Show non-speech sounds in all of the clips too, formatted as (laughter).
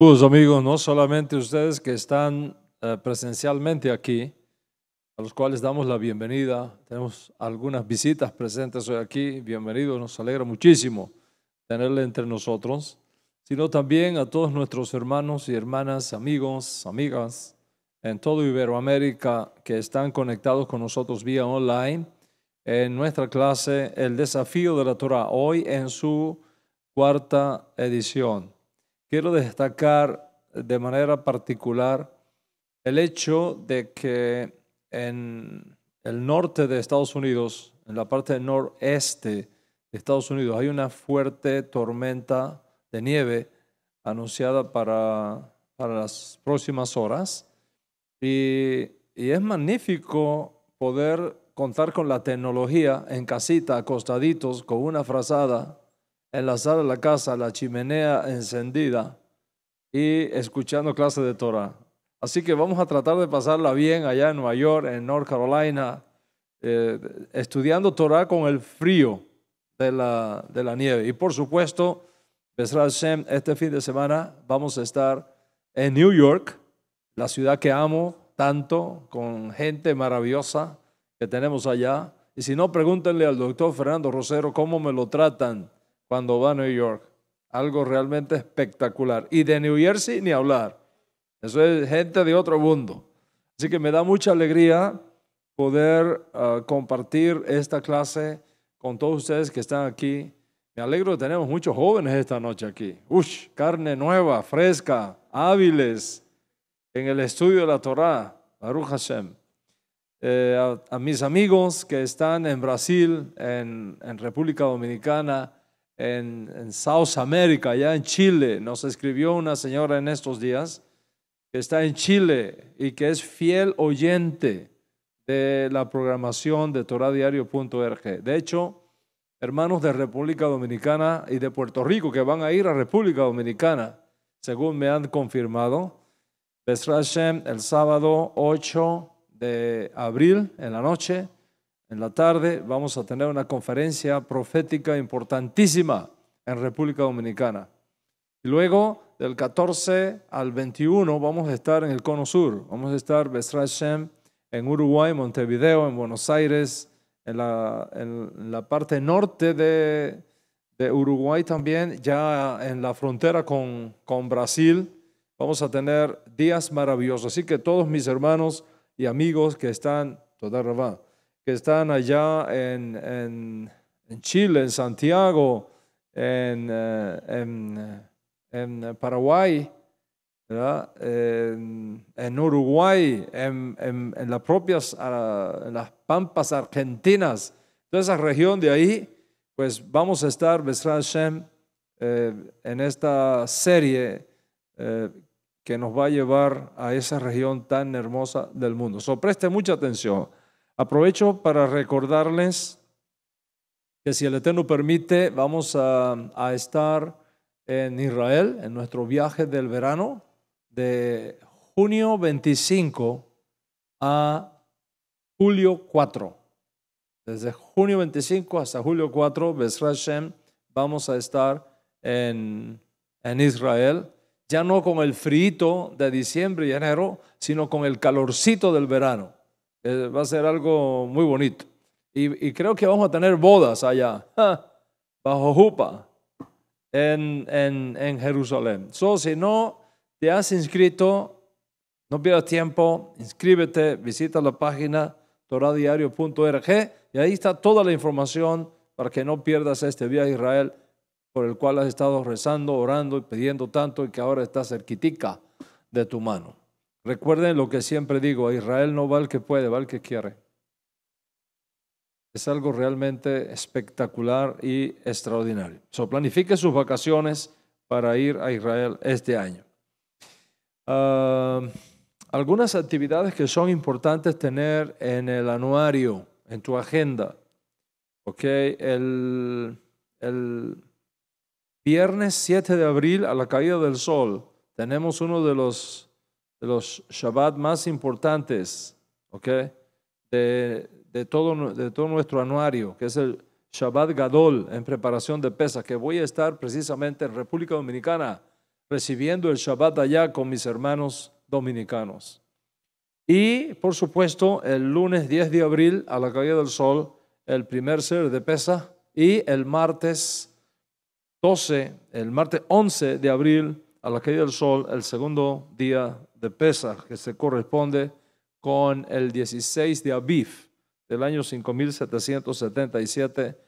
Pues amigos, no solamente ustedes que están eh, presencialmente aquí, a los cuales damos la bienvenida, tenemos algunas visitas presentes hoy aquí, bienvenidos, nos alegra muchísimo tenerle entre nosotros, sino también a todos nuestros hermanos y hermanas, amigos, amigas en todo Iberoamérica que están conectados con nosotros vía online en nuestra clase El desafío de la Torah, hoy en su cuarta edición quiero destacar de manera particular el hecho de que en el norte de Estados Unidos, en la parte noreste de Estados Unidos, hay una fuerte tormenta de nieve anunciada para, para las próximas horas. Y, y es magnífico poder contar con la tecnología en casita, acostaditos, con una frazada, en la sala de la casa, la chimenea encendida y escuchando clases de Torah. Así que vamos a tratar de pasarla bien allá en Nueva York, en North Carolina, eh, estudiando Torah con el frío de la, nieve. Y por supuesto, este fin de semana vamos a estar en New York, la ciudad que amo tanto, con gente maravillosa que tenemos allá. Y si no, pregúntenle al doctor Fernando Rosero cómo me lo tratan cuando va a New York. Algo realmente espectacular. Y de New Jersey ni hablar. Eso es gente de otro mundo. Así que me da mucha alegría poder ah, compartir esta clase con todos ustedes que están aquí. Me alegro que tenemos muchos jóvenes esta noche aquí. Ush, carne nueva, fresca, hábiles en el estudio de la Torá. Baruch Hashem. Eh, a, mis amigos que están en Brasil, en, en República Dominicana, en, South America, allá en Chile. Nos escribió una señora en estos días que está en Chile y que es fiel oyente de la programación de toradiario.org. De hecho, hermanos de República Dominicana y de Puerto Rico que van a ir a República Dominicana, según me han confirmado. el sábado 8 de abril en la noche en la tarde vamos a tener una conferencia profética importantísima en República Dominicana. Y luego, del 14 al 21, vamos a estar en el Cono Sur. Vamos a estar en Uruguay, Montevideo, en Buenos Aires, en la, en la parte norte de, de, Uruguay también, ya en la frontera con, con Brasil. Vamos a tener días maravillosos. Así que todos mis hermanos y amigos que están, toda que están allá en, Chile, en Santiago, en, eh, Paraguay, en, Uruguay, en, las propias las pampas argentinas, toda esa región de ahí, pues vamos a estar, eh, en esta serie eh, que nos va a llevar a esa región tan hermosa del mundo. So, preste mucha atención. Aprovecho para recordarles que si el Eterno permite, vamos a, estar en Israel en nuestro viaje del verano de junio 25 a julio 4. Desde junio 25 hasta julio 4, vamos a estar en, en Israel, ya no con el frito de diciembre y enero, sino con el calorcito del verano. Eh, va a ser algo muy bonito. Y, creo que vamos a tener bodas allá, bajo Jupa, en, en, Jerusalén. So, si no te has inscrito, no pierdas tiempo, inscríbete, visita la página toradiario.org y ahí está toda la información para que no pierdas este viaje a Israel por el cual has estado rezando, orando y pidiendo tanto y que ahora está cerquitica de tu mano. Recuerden lo que siempre digo, a Israel no va el que puede, va el que quiere. Es algo realmente espectacular y extraordinario. So, planifique sus vacaciones para ir a Israel este año. Ah, algunas actividades que son importantes tener en el anuario, en tu agenda. Ok, el viernes 7 de abril a la caída del sol tenemos uno de los de los Shabbat más importantes, ¿ok? De, de, todo, de todo nuestro anuario, que es el Shabbat Gadol en preparación de Pesach, que voy a estar precisamente en República Dominicana recibiendo el Shabbat allá con mis hermanos dominicanos. Y, por supuesto, el lunes 10 de abril a la caída del sol, el primer ser de pesa y el martes 12, el martes 11 de abril a la caída del sol, el segundo día de Pesach, que se corresponde con el 16 de Aviv del año 5777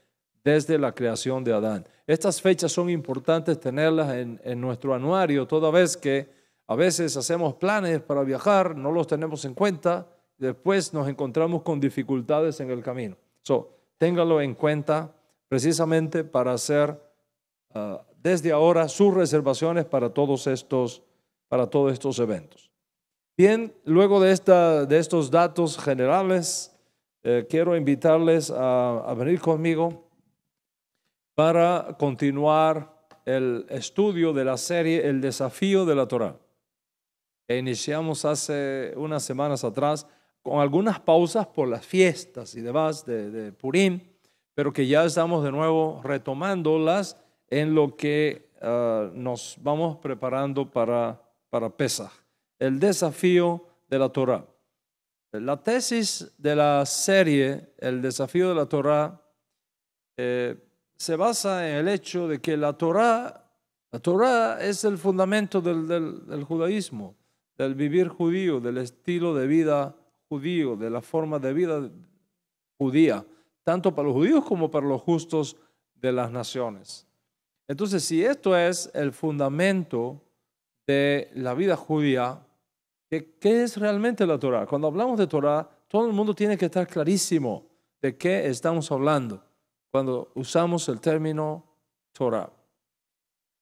desde la creación de Adán. Estas fechas son importantes tenerlas en, nuestro anuario, toda vez que a veces hacemos planes para viajar, no los tenemos en cuenta, después nos encontramos con dificultades en el camino. So, téngalo en cuenta precisamente para hacer ah, desde ahora sus reservaciones para todos estos para todos estos eventos. Bien, luego de, esta, de estos datos generales, eh, quiero invitarles a, venir conmigo para continuar el estudio de la serie El desafío de la Torah, iniciamos hace unas semanas atrás con algunas pausas por las fiestas y demás de, Purim, pero que ya estamos de nuevo retomándolas en lo que ah, nos vamos preparando para para Pesach, el desafío de la Torah. La tesis de la serie, el desafío de la Torah, eh, se basa en el hecho de que la Torah, la Torá es el fundamento del, del judaísmo, del vivir judío, del estilo de vida judío, de la forma de vida judía, tanto para los judíos como para los justos de las naciones. Entonces, si esto es el fundamento de la vida judía, que, qué es realmente la Torah. Cuando hablamos de Torah, todo el mundo tiene que estar clarísimo de qué estamos hablando cuando usamos el término Torah.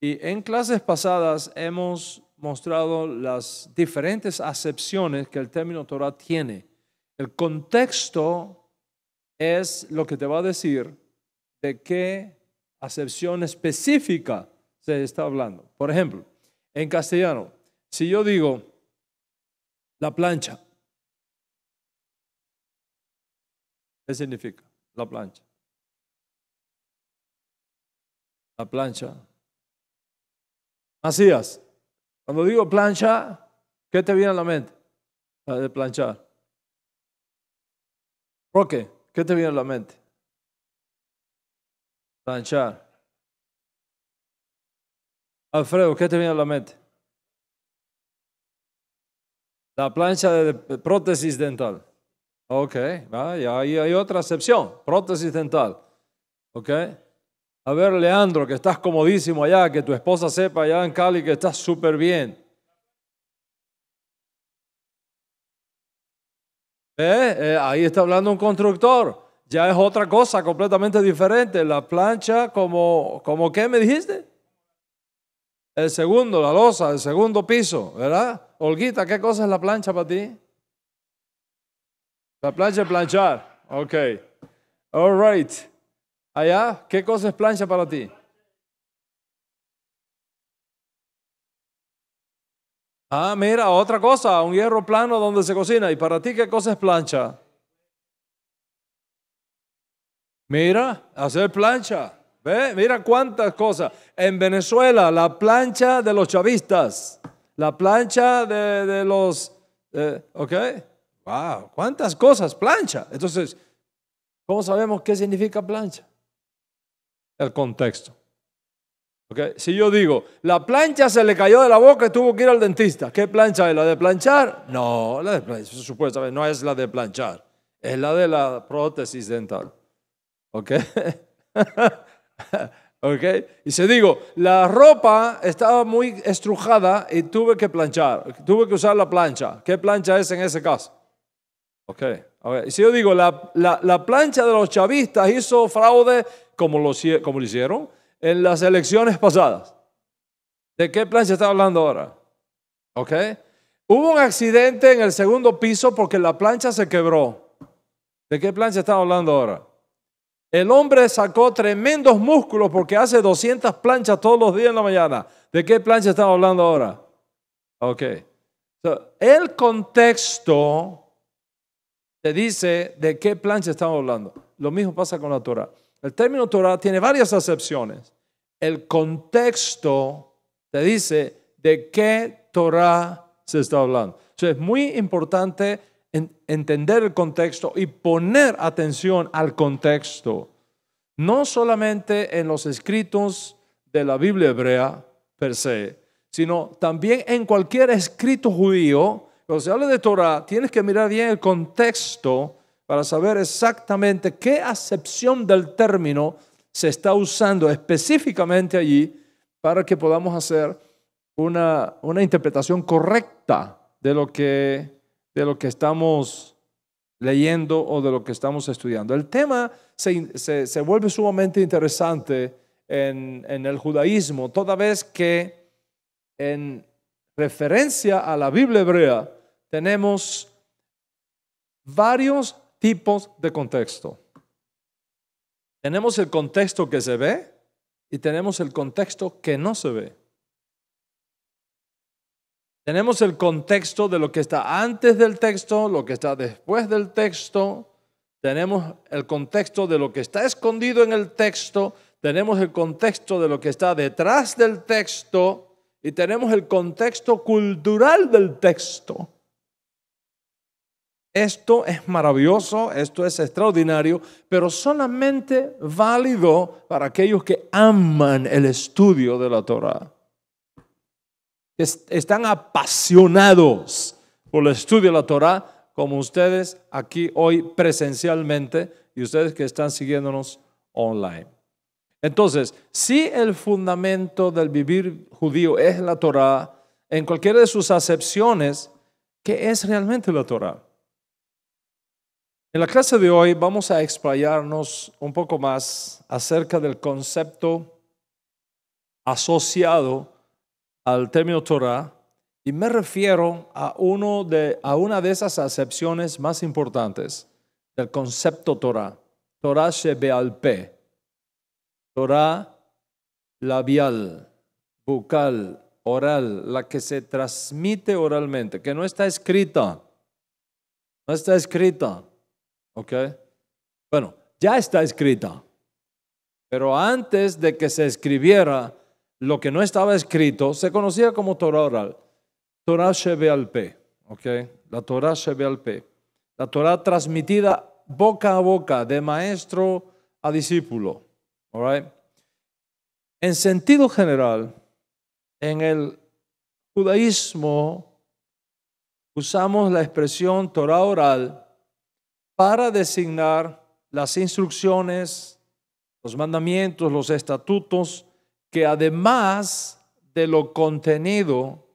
Y en clases pasadas hemos mostrado las diferentes acepciones que el término Torah tiene. El contexto es lo que te va a decir de qué acepción específica se está hablando. Por ejemplo, en castellano. Si yo digo la plancha, ¿qué significa la plancha? La plancha. Macías, cuando digo plancha, ¿qué te viene a la mente? La de planchar. Roque, ¿qué te viene a la mente? Planchar. Alfredo, ¿qué te viene a la mente? La plancha de prótesis dental. Ok, ahí hay otra excepción, prótesis dental. Ok. A ver, Leandro, que estás comodísimo allá, que tu esposa sepa allá en Cali que estás súper bien. Eh, eh, ahí está hablando un constructor. Ya es otra cosa completamente diferente. La plancha como, como ¿qué me dijiste? El segundo, la losa, el segundo piso, ¿verdad? Olguita, ¿qué cosa es la plancha para ti? La plancha es planchar. Ok. All right. Allá, ¿qué cosa es plancha para ti? Ah, mira, otra cosa, un hierro plano donde se cocina. ¿Y para ti qué cosa es plancha? Mira, hacer plancha. ¿Ve? Mira cuántas cosas. En Venezuela, la plancha de los chavistas, la plancha de, los... Eh, ¿Ok? ¡Wow! ¿Cuántas cosas? Plancha. Entonces, ¿cómo sabemos qué significa plancha? El contexto. ¿Ok? Si yo digo, la plancha se le cayó de la boca y tuvo que ir al dentista, ¿qué plancha es? ¿La de planchar? No, la de planchar, supuestamente, no es la de planchar, es la de la prótesis dental. ¿Ok? (laughs) (laughs) ¿Ok? Y se digo, la ropa estaba muy estrujada y tuve que planchar, tuve que usar la plancha. ¿Qué plancha es en ese caso? Ok, Y si yo digo, la, plancha de los chavistas hizo fraude como lo, como lo hicieron en las elecciones pasadas. ¿De qué plancha está hablando ahora? ¿Ok? Hubo un accidente en el segundo piso porque la plancha se quebró. ¿De qué plancha está hablando ahora? El hombre sacó tremendos músculos porque hace 200 planchas todos los días en la mañana. ¿De qué plancha estamos hablando ahora? Ok. el contexto te dice de qué plancha estamos hablando. Lo mismo pasa con la Torah. El término Torah tiene varias acepciones. El contexto te dice de qué Torah se está hablando. es muy importante entender el contexto y poner atención al contexto, no solamente en los escritos de la Biblia hebrea per se, sino también en cualquier escrito judío. Cuando se habla de Torah, tienes que mirar bien el contexto para saber exactamente qué acepción del término se está usando específicamente allí para que podamos hacer una, una interpretación correcta de lo que de lo que estamos leyendo o de lo que estamos estudiando. El tema se, vuelve sumamente interesante en, el judaísmo, toda vez que en referencia a la Biblia hebrea tenemos varios tipos de contexto. Tenemos el contexto que se ve y tenemos el contexto que no se ve. Tenemos el contexto de lo que está antes del texto, lo que está después del texto. Tenemos el contexto de lo que está escondido en el texto. Tenemos el contexto de lo que está detrás del texto. Y tenemos el contexto cultural del texto. Esto es maravilloso, esto es extraordinario, pero solamente válido para aquellos que aman el estudio de la Torah están apasionados por el estudio de la Torah, como ustedes aquí hoy presencialmente y ustedes que están siguiéndonos online. Entonces, si el fundamento del vivir judío es la Torah, en cualquiera de sus acepciones, ¿qué es realmente la Torah? En la clase de hoy vamos a explayarnos un poco más acerca del concepto asociado al término Torah y me refiero a, uno de, a una de esas acepciones más importantes del concepto Torah. Torah Shebealpe. Torah labial, bucal, oral, la que se transmite oralmente, que no está escrita. No está escrita. ¿Ok? Bueno, ya está escrita. Pero antes de que se escribiera, lo que no estaba escrito se conocía como Torah oral. Torah Shebealpe, ¿ok? La Torah Shebealpe. La Torah transmitida boca a boca, de maestro a discípulo, all En sentido general, en el judaísmo usamos la expresión Torah oral para designar las instrucciones, los mandamientos, los estatutos, que además de lo contenido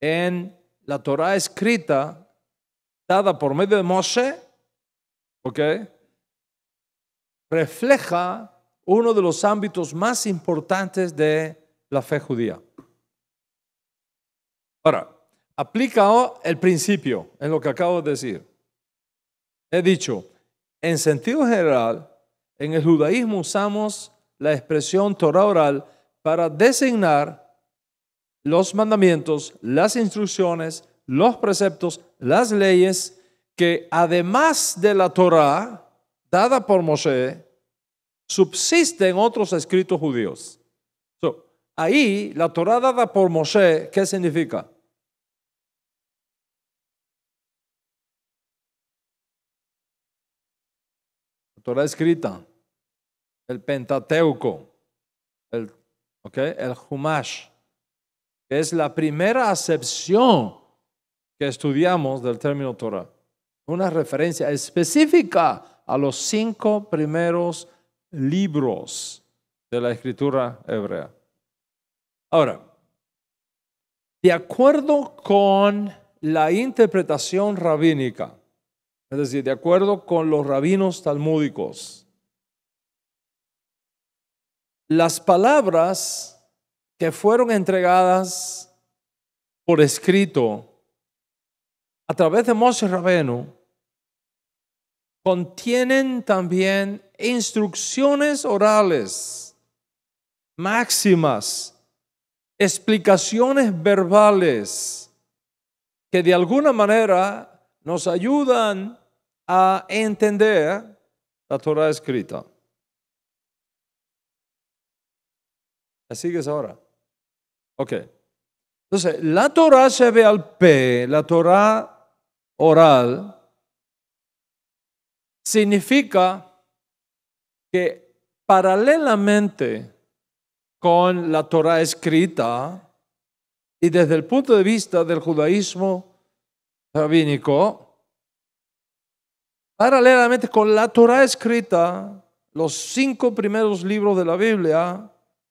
en la Torah escrita, dada por medio de Moshe, ¿ok? Refleja uno de los ámbitos más importantes de la fe judía. Ahora, aplica el principio en lo que acabo de decir. He dicho, en sentido general, en el judaísmo usamos la expresión Torah oral para designar los mandamientos, las instrucciones, los preceptos, las leyes que además de la Torá dada por Moshe, subsisten otros escritos judíos. ahí la Torá dada por Moshe, ¿qué significa? La Torá escrita, el Pentateuco, el Okay, el Humash, es la primera acepción que estudiamos del término Torah. Una referencia específica a los cinco primeros libros de la escritura hebrea. Ahora, de acuerdo con la interpretación rabínica, es decir, de acuerdo con los rabinos talmúdicos, las palabras que fueron entregadas por escrito a través de Moshe Rabenu contienen también instrucciones orales, máximas, explicaciones verbales que de alguna manera nos ayudan a entender la Torah escrita. que sigues ahora? Ok. Entonces, la Torah se ve al P, la Torah oral, significa que paralelamente con la Torah escrita y desde el punto de vista del judaísmo rabínico, paralelamente con la Torah escrita, los cinco primeros libros de la Biblia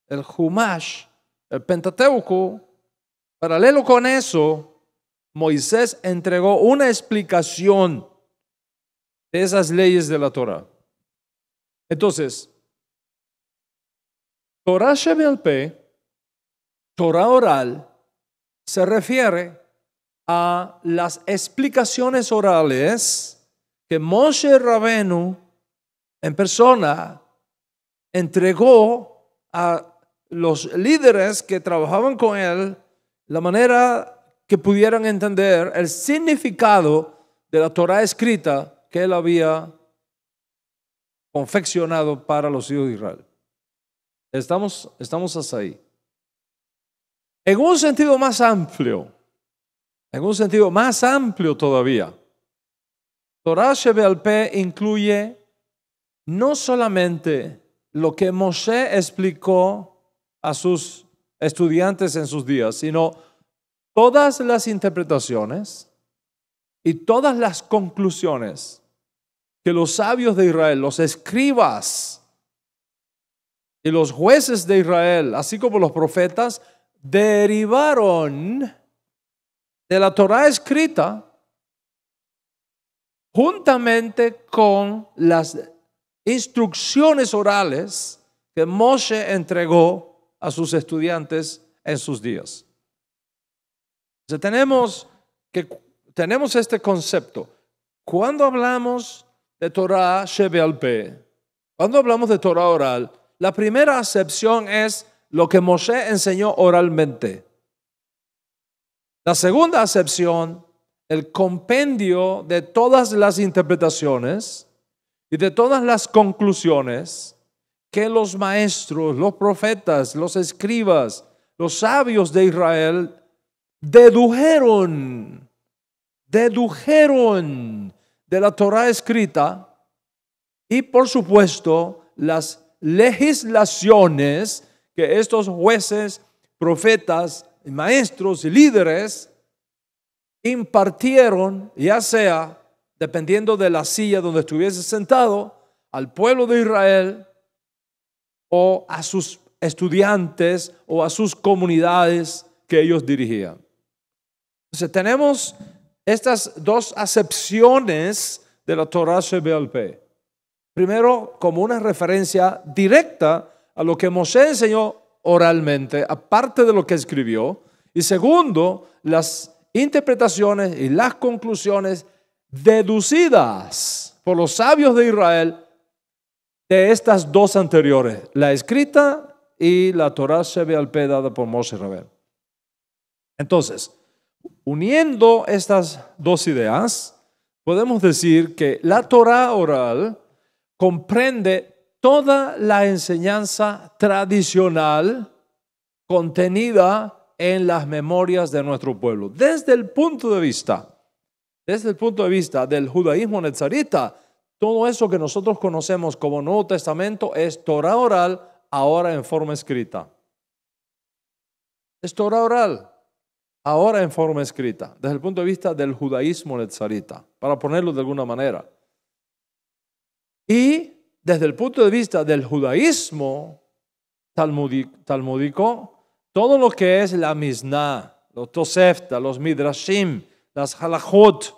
el Jumash, el Pentateuco, paralelo con eso, Moisés entregó una explicación de esas leyes de la Torah. Entonces, Torah Shebealpe, Torah oral, se refiere a las explicaciones orales que Moshe Rabenu en persona entregó a los líderes que trabajaban con él la manera que pudieran entender el significado de la Torá escrita que él había confeccionado para los hijos de Israel. Estamos, estamos hasta ahí. En un sentido más amplio, en un sentido más amplio todavía, Torah Shebealpe incluye no solamente lo que Moshe explicó a sus estudiantes en sus días, sino todas las interpretaciones y todas las conclusiones que los sabios de Israel, los escribas y los jueces de Israel, así como los profetas, derivaron de la Torah escrita juntamente con las instrucciones orales que Moshe entregó a sus estudiantes en sus días. tenemos, que, tenemos este concepto. Cuando hablamos de Torah Shebeal cuando hablamos de Torah oral, la primera acepción es lo que Moshe enseñó oralmente. La segunda acepción, el compendio de todas las interpretaciones y de todas las conclusiones que los maestros, los profetas, los escribas, los sabios de Israel dedujeron, dedujeron de la Torah escrita y por supuesto las legislaciones que estos jueces, profetas, maestros y líderes impartieron, ya sea dependiendo de la silla donde estuviese sentado, al pueblo de Israel o a sus estudiantes o a sus comunidades que ellos dirigían. Entonces tenemos estas dos acepciones de la Torah CBLP. Primero, como una referencia directa a lo que Moshe enseñó oralmente, aparte de lo que escribió. Y segundo, las interpretaciones y las conclusiones deducidas por los sabios de Israel de estas dos anteriores, la escrita y la Torá se ve dada por Moshe Rabel. Entonces, uniendo estas dos ideas, podemos decir que la Torá oral comprende toda la enseñanza tradicional contenida en las memorias de nuestro pueblo. Desde el punto de vista, desde el punto de vista del judaísmo netzarita, todo eso que nosotros conocemos como Nuevo Testamento es Torah oral, ahora en forma escrita. Es Torah oral, ahora en forma escrita, desde el punto de vista del judaísmo lezarita, para ponerlo de alguna manera. Y desde el punto de vista del judaísmo talmudico, todo lo que es la Miznah, los tosefta, los midrashim, las halachot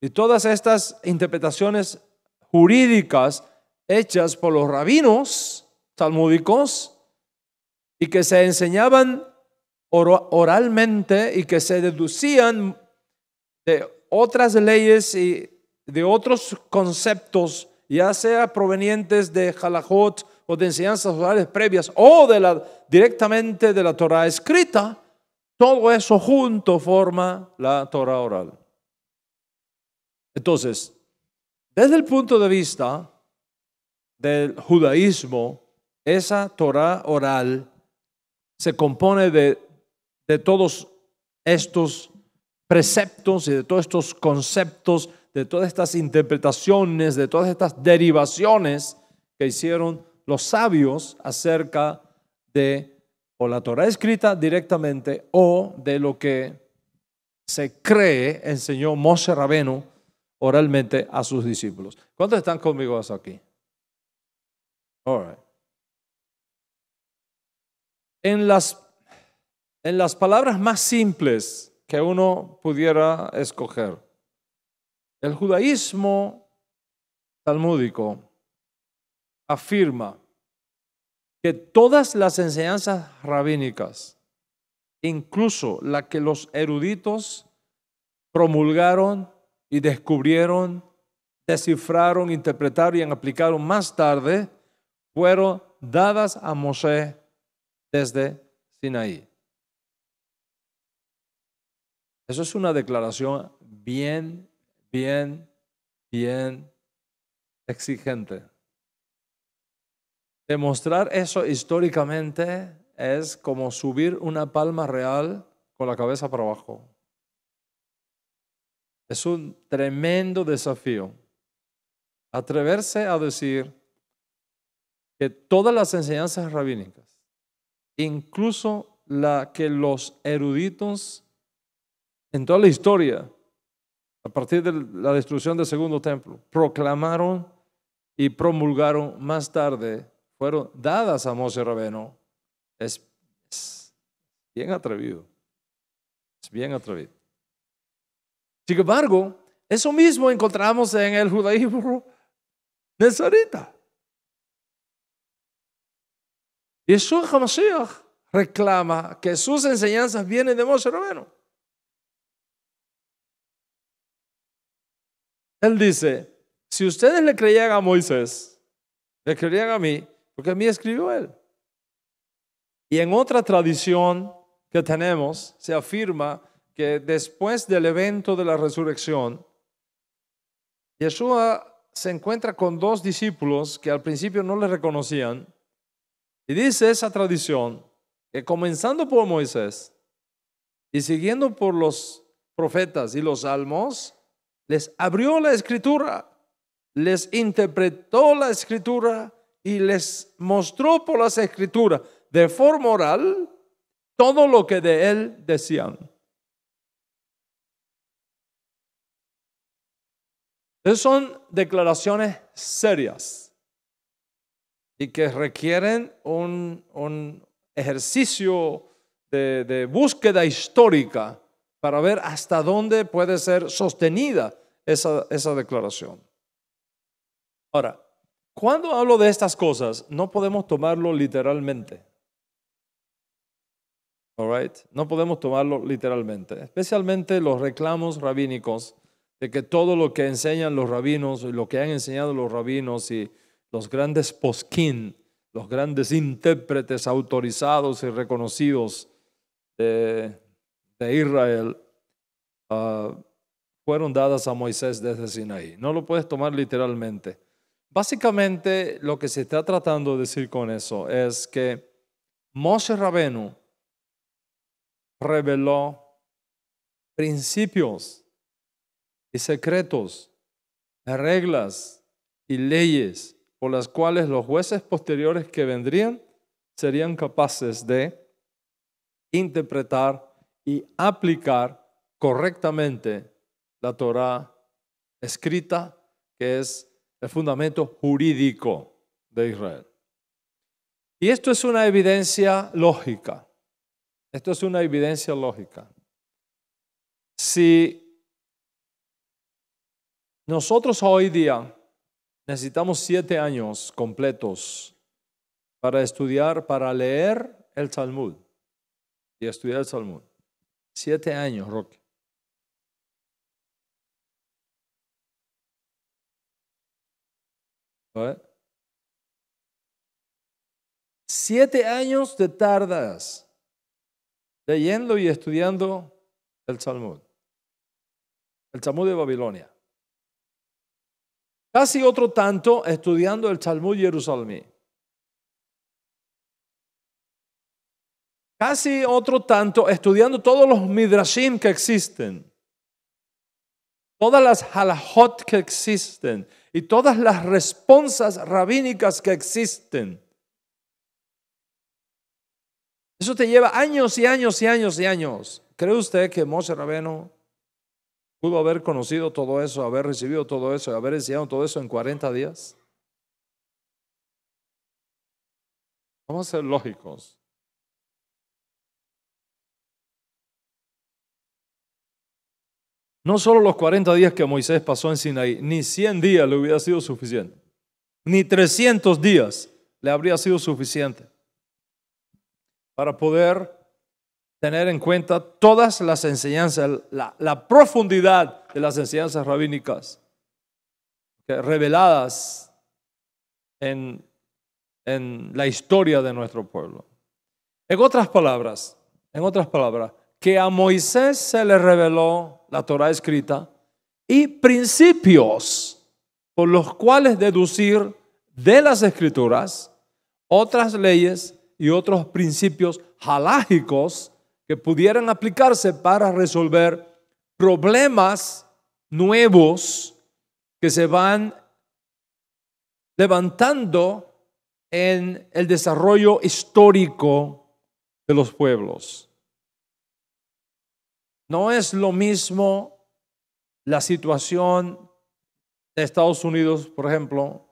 y todas estas interpretaciones jurídicas hechas por los rabinos talmúdicos y que se enseñaban oralmente y que se deducían de otras leyes y de otros conceptos, ya sea provenientes de halajot o de enseñanzas orales previas o de la, directamente de la Torah escrita, todo eso junto forma la Torah oral. Entonces, desde el punto de vista del judaísmo, esa Torah oral se compone de, todos estos preceptos y de todos estos conceptos, de todas estas interpretaciones, de todas estas derivaciones que hicieron los sabios acerca de o la Torah escrita directamente o de lo que se cree enseñó Moshe Rabenu oralmente a sus discípulos. ¿Cuántos están conmigo hasta aquí? En las, en las palabras más simples que uno pudiera escoger, el judaísmo talmúdico afirma que todas las enseñanzas rabínicas, incluso la que los eruditos promulgaron y descubrieron, descifraron, interpretaron y aplicaron más tarde, fueron dadas a Moisés desde Sinaí. Eso es una declaración bien, bien, bien exigente. Demostrar eso históricamente es como subir una palma real con la cabeza para abajo. Es un tremendo desafío atreverse a decir que todas las enseñanzas rabínicas, incluso la que los eruditos en toda la historia, a partir de la destrucción del segundo templo, proclamaron y promulgaron más tarde, fueron dadas a Moisés Rabeno, es bien atrevido. Es bien atrevido. Sin embargo, eso mismo encontramos en el judaísmo de Y Yeshua HaMashiach reclama que sus enseñanzas vienen de Moshe Rabenu. Él dice, si ustedes le creían a Moisés, le creían a mí, porque a mí escribió él. Y en otra tradición que tenemos se afirma que después del evento de la resurrección, Yeshua se encuentra con dos discípulos que al principio no le reconocían y dice esa tradición que comenzando por Moisés y siguiendo por los profetas y los salmos, les abrió la escritura, les interpretó la escritura y les mostró por las escrituras de forma oral todo lo que de él decían. Esas son declaraciones serias y que requieren un, ejercicio de, búsqueda histórica para ver hasta dónde puede ser sostenida esa, declaración. Ahora, cuando hablo de estas cosas, no podemos tomarlo literalmente. No podemos tomarlo literalmente, especialmente los reclamos rabínicos de que todo lo que enseñan los rabinos y lo que han enseñado los rabinos y los grandes posquín, los grandes intérpretes autorizados y reconocidos de, Israel, ah, fueron dadas a Moisés desde Sinaí. No lo puedes tomar literalmente. Básicamente lo que se está tratando de decir con eso es que Moshe Rabenu reveló principios y secretos, reglas y leyes por las cuales los jueces posteriores que vendrían serían capaces de interpretar y aplicar correctamente la Torah escrita, que es el fundamento jurídico de Israel. Y esto es una evidencia lógica. Esto es una evidencia lógica. Si nosotros hoy día necesitamos siete años completos para estudiar, para leer el Talmud y estudiar el Talmud. Siete años, Roque. Siete años de tardas leyendo y estudiando el Talmud. El Talmud de Babilonia. Casi otro tanto estudiando el Talmud Jerusalén. Casi otro tanto estudiando todos los midrashim que existen. Todas las halajot que existen y todas las responsas rabínicas que existen. Eso te lleva años y años y años y años. ¿Cree usted que Moshe Rabeno Pudo haber conocido todo eso, haber recibido todo eso, haber enseñado todo eso en 40 días. Vamos a ser lógicos. No solo los 40 días que Moisés pasó en Sinaí, ni 100 días le hubiera sido suficiente, ni 300 días le habría sido suficiente para poder tener en cuenta todas las enseñanzas, la, profundidad de las enseñanzas rabínicas reveladas en, en la historia de nuestro pueblo. En otras palabras, en otras palabras, que a Moisés se le reveló la Torah escrita y principios por los cuales deducir de las escrituras otras leyes y otros principios halágicos que pudieran aplicarse para resolver problemas nuevos que se van levantando en el desarrollo histórico de los pueblos. No es lo mismo la situación de Estados Unidos, por ejemplo,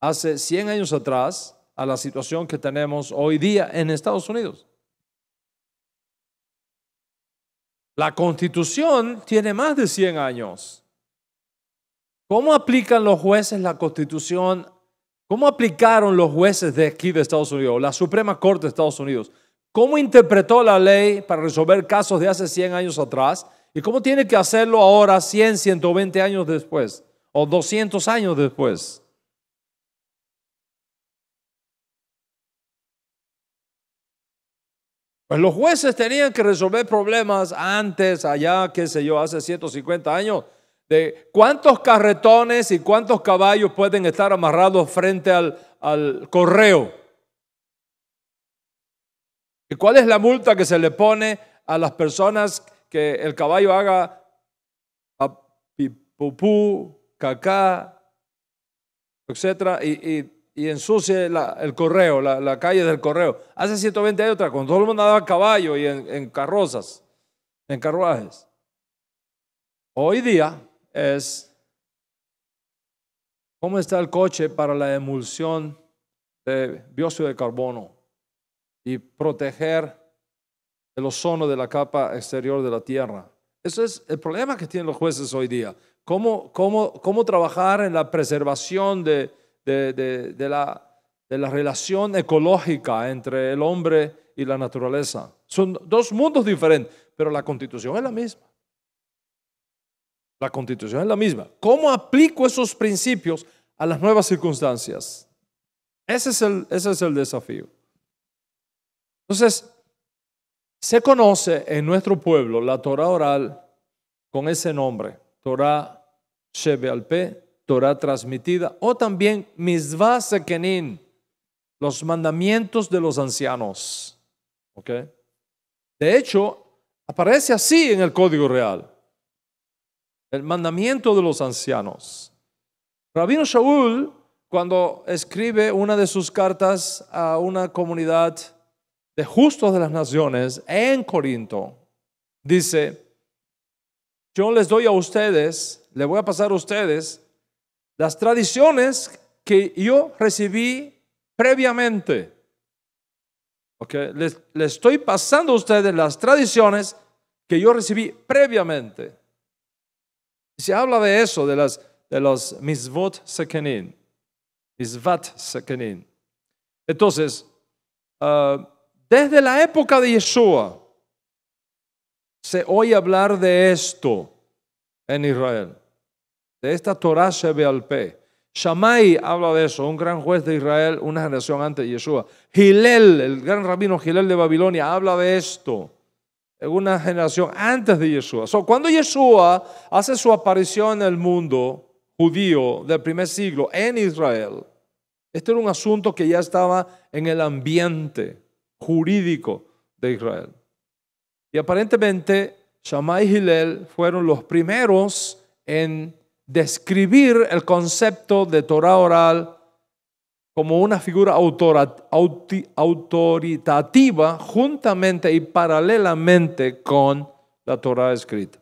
hace 100 años atrás a la situación que tenemos hoy día en Estados Unidos. La constitución tiene más de 100 años. ¿Cómo aplican los jueces la constitución? ¿Cómo aplicaron los jueces de aquí de Estados Unidos, la Suprema Corte de Estados Unidos? ¿Cómo interpretó la ley para resolver casos de hace 100 años atrás? ¿Y cómo tiene que hacerlo ahora 100, 120 años después o 200 años después? Pues los jueces tenían que resolver problemas antes, allá, qué sé yo, hace 150 años, de cuántos carretones y cuántos caballos pueden estar amarrados frente al, al correo. ¿Y cuál es la multa que se le pone a las personas que el caballo haga pipupú, cacá, etcétera, y, y y ensucie el correo, la, calle del correo. Hace 120 años cuando todo el mundo andaba a caballo y en, carrozas, en carruajes. Hoy día es cómo está el coche para la emulsión de bióxido de carbono y proteger el ozono de la capa exterior de la Tierra. Eso es el problema que tienen los jueces hoy día. ¿Cómo, cómo, cómo trabajar en la preservación de, de, de, la, relación ecológica entre el hombre y la naturaleza. Son dos mundos diferentes, pero la constitución es la misma. La constitución es la misma. ¿Cómo aplico esos principios a las nuevas circunstancias? Ese es el, ese es el desafío. Entonces, se conoce en nuestro pueblo la Torah oral con ese nombre, Torah p Torah transmitida, o también Mizvah Sekenin, los mandamientos de los ancianos. De hecho, aparece así en el Código Real, el mandamiento de los ancianos. Rabino Shaul, cuando escribe una de sus cartas a una comunidad de justos de las naciones en Corinto, dice, yo les doy a ustedes, le voy a pasar a ustedes las tradiciones que yo recibí previamente. Okay, les, estoy pasando a ustedes las tradiciones que yo recibí previamente. Se habla de eso, de las de los misvot sekenin, misvat sekenin. Entonces, ah, desde la época de Yeshua se oye hablar de esto en Israel de esta Torah al P. Shammai habla de eso, un gran juez de Israel, una generación antes de Yeshua. Gilel, el gran rabino Gilel de Babilonia, habla de esto en una generación antes de Yeshua. cuando Yeshua hace su aparición en el mundo judío del primer siglo en Israel, este era un asunto que ya estaba en el ambiente jurídico de Israel. Y aparentemente Shammai y Hillel fueron los primeros en describir el concepto de Torah oral como una figura autoritativa juntamente y paralelamente con la Torah escrita.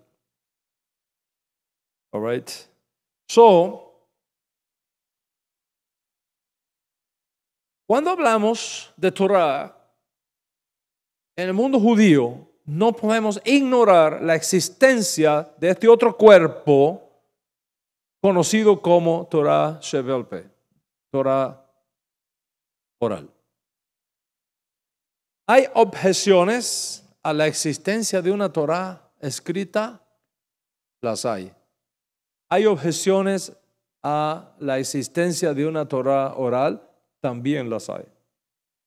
All So, cuando hablamos de Torah en el mundo judío, no podemos ignorar la existencia de este otro cuerpo conocido como Torah Shevelpe, Torah oral. Hay objeciones a la existencia de una Torah escrita, las hay. Hay objeciones a la existencia de una Torah oral, también las hay.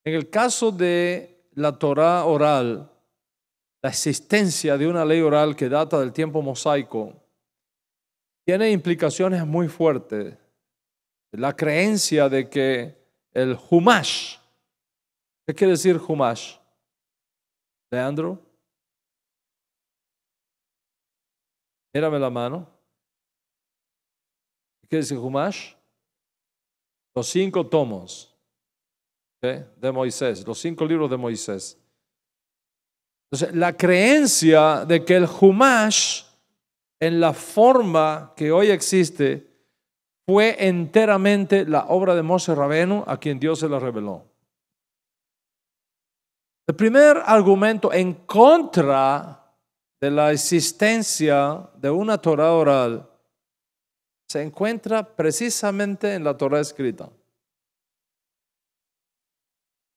En el caso de la Torah oral, la existencia de una ley oral que data del tiempo mosaico tiene implicaciones muy fuertes. La creencia de que el Humash, ¿qué quiere decir Humash? Leandro, mírame la mano. ¿Qué quiere decir Humash? Los cinco tomos de Moisés, los cinco libros de Moisés. Entonces, la creencia de que el Humash en la forma que hoy existe, fue enteramente la obra de Moshe Rabenu a quien Dios se la reveló. El primer argumento en contra de la existencia de una Torah oral se encuentra precisamente en la Torah escrita.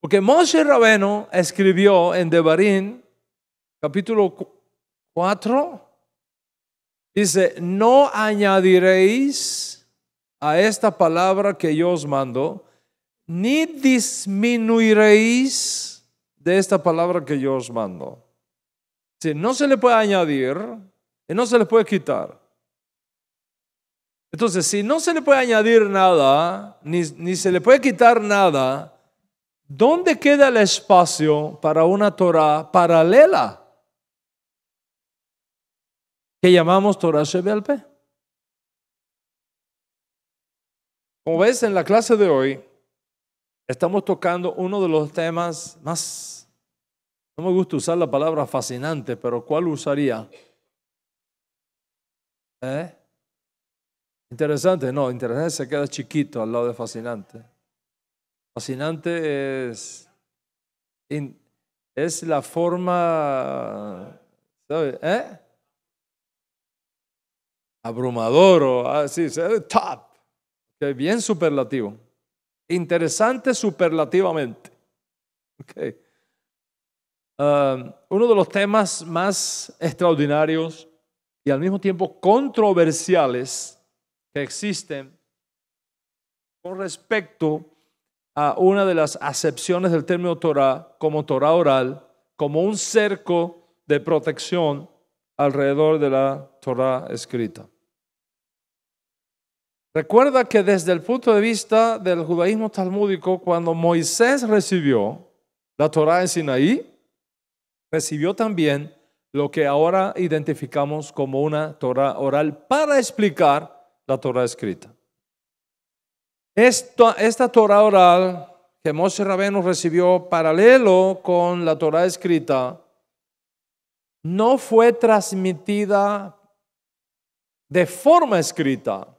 Porque Moshe Rabenu escribió en Devarim, capítulo 4, Dice, no añadiréis a esta palabra que yo os mando, ni disminuiréis de esta palabra que yo os mando. Si no se le puede añadir y no se le puede quitar. Entonces, si no se le puede añadir nada, ni, ni se le puede quitar nada, ¿dónde queda el espacio para una Torah paralela? que llamamos Torah Shebelpe. Como ves, en la clase de hoy estamos tocando uno de los temas más, no me gusta usar la palabra fascinante, pero ¿cuál usaría? ¿Eh? Interesante, no, interesante se queda chiquito al lado de fascinante. Fascinante es, es la forma, ¿sabes? ¿Eh? abrumador o así, ah, top, okay, bien superlativo, interesante superlativamente. Um, uno de los temas más extraordinarios y al mismo tiempo controversiales que existen con respecto a una de las acepciones del término Torah como Torah oral, como un cerco de protección alrededor de la Torah escrita. Recuerda que desde el punto de vista del judaísmo talmúdico, cuando Moisés recibió la Torá en Sinaí, recibió también lo que ahora identificamos como una Torá oral para explicar la Torá escrita. Esta, esta Torá oral que Moisés Rabenu recibió paralelo con la Torá escrita, no fue transmitida de forma escrita,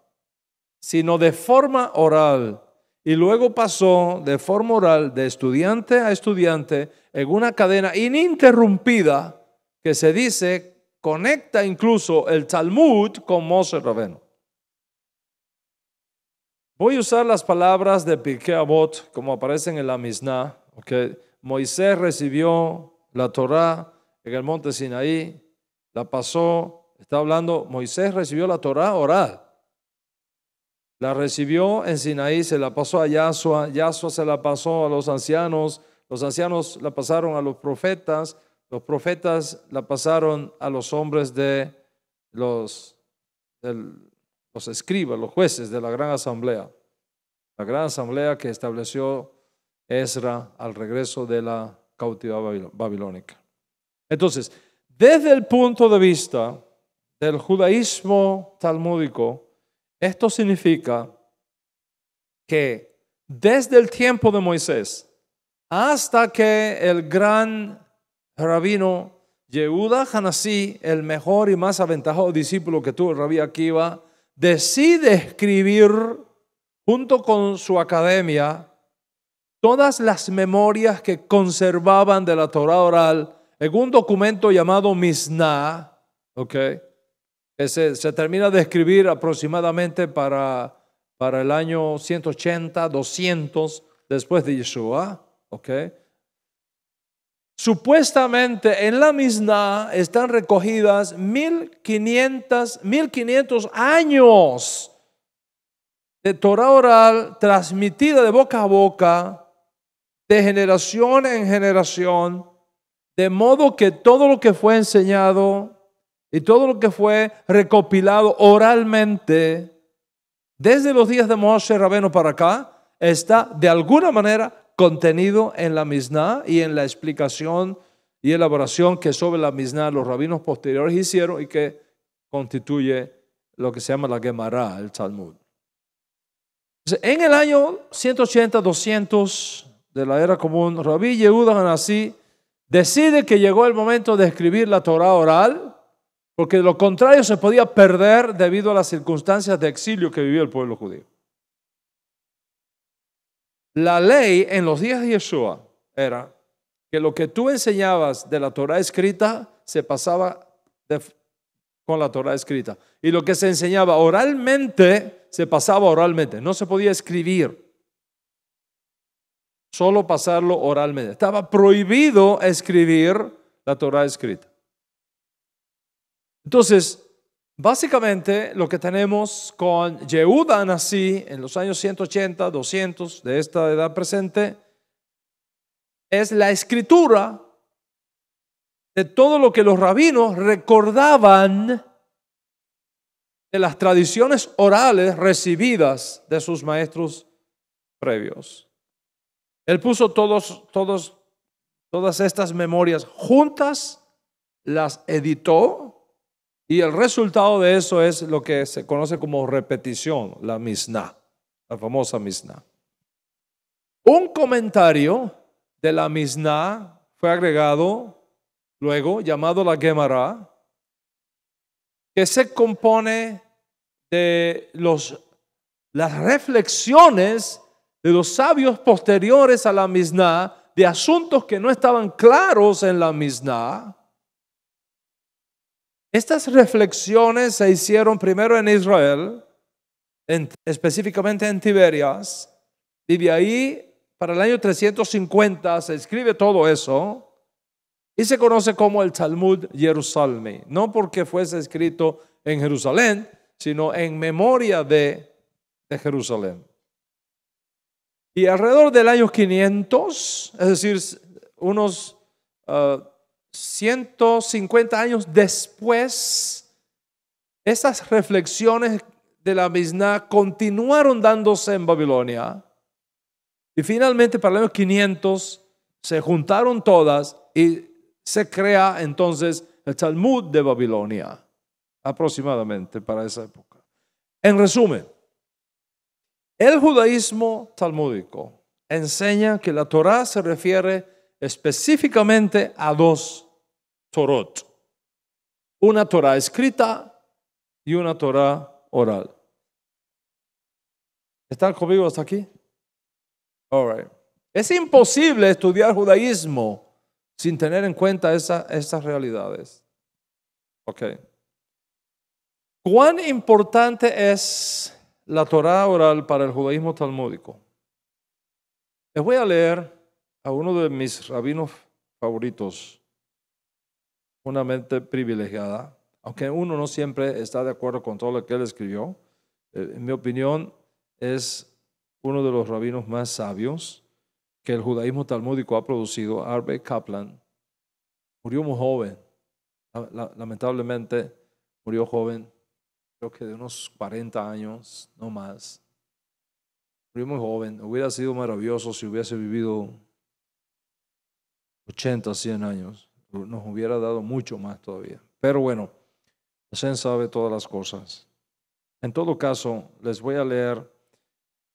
sino de forma oral. Y luego pasó de forma oral de estudiante a estudiante en una cadena ininterrumpida que se dice conecta incluso el Talmud con Moshe Rabenu. Voy a usar las palabras de Pirkei Avot como aparecen en la Mishnah. que Moisés recibió la Torá en el monte Sinaí, la pasó, está hablando, Moisés recibió la Torá oral. La recibió en Sinaí, se la pasó a Yahshua, Yahshua se la pasó a los ancianos, los ancianos la pasaron a los profetas, los profetas la pasaron a los hombres de los, los escribas, los jueces de la gran asamblea, la gran asamblea que estableció Ezra al regreso de la cautividad babilónica. Entonces, desde el punto de vista del judaísmo talmúdico, esto significa que desde el tiempo de Moisés hasta que el gran rabino Yehuda Hanasí, el mejor y más aventajado discípulo que tuvo el rabí Akiva, decide escribir junto con su academia todas las memorias que conservaban de la Torah oral en un documento llamado Miznah, ¿okay? se termina de escribir aproximadamente para, para el año 180, 200 después de Yeshua. ok Supuestamente en la misma están recogidas 1500, 1500 años de Torah oral transmitida de boca a boca, de generación en generación, de modo que todo lo que fue enseñado y todo lo que fue recopilado oralmente desde los días de Moshe Rabeno para acá está de alguna manera contenido en la Mishnah y en la explicación y elaboración que sobre la Mishnah los rabinos posteriores hicieron y que constituye lo que se llama la Gemara, el Talmud. En el año 180-200 de la era común, Rabí Yehuda Hanasi decide que llegó el momento de escribir la Torah oral porque de lo contrario se podía perder debido a las circunstancias de exilio que vivió el pueblo judío. La ley en los días de Yeshua era que lo que tú enseñabas de la Torah escrita se pasaba con la Torah escrita. Y lo que se enseñaba oralmente se pasaba oralmente. No se podía escribir. Solo pasarlo oralmente. Estaba prohibido escribir la Torah escrita. Entonces, básicamente lo que tenemos con Yehuda así en los años 180, 200 de esta edad presente, es la escritura de todo lo que los rabinos recordaban de las tradiciones orales recibidas de sus maestros previos. Él puso todos, todos, todas estas memorias juntas, las editó y el resultado de eso es lo que se conoce como repetición, la misna, la famosa misna. Un comentario de la misna fue agregado luego, llamado la Gemara, que se compone de los, las reflexiones de los sabios posteriores a la misnah de asuntos que no estaban claros en la misna estas reflexiones se hicieron primero en Israel, específicamente en Tiberias. Vive ahí, para el año 350 se escribe todo eso y se conoce como el Talmud Jerusalmi, no porque fuese escrito en Jerusalén, sino en memoria de, Jerusalén. Y alrededor del año 500, es decir, unos ah, 150 años después, esas reflexiones de la Mishnah continuaron dándose en Babilonia. Y finalmente, para los año 500, se juntaron todas y se crea entonces el Talmud de Babilonia, aproximadamente para esa época. En resumen, el judaísmo talmúdico enseña que la Torah se refiere específicamente a dos Torot. Una Torah escrita y una Torah oral. ¿Están conmigo hasta aquí? All right. Es imposible estudiar judaísmo sin tener en cuenta esa, esas realidades. Ok. ¿Cuán importante es la Torah oral para el judaísmo talmúdico? Les voy a leer a uno de mis rabinos favoritos, una mente privilegiada, aunque uno no siempre está de acuerdo con todo lo que él escribió, eh, en mi opinión es uno de los rabinos más sabios que el judaísmo talmúdico ha producido, Arbe Kaplan. Murió muy joven, lamentablemente murió joven, creo que de unos 40 años, no más. Murió muy joven, hubiera sido maravilloso si hubiese vivido 80, 100 años. Nos hubiera dado mucho más todavía. Pero bueno, Hashem sabe todas las cosas. En todo caso, les voy a leer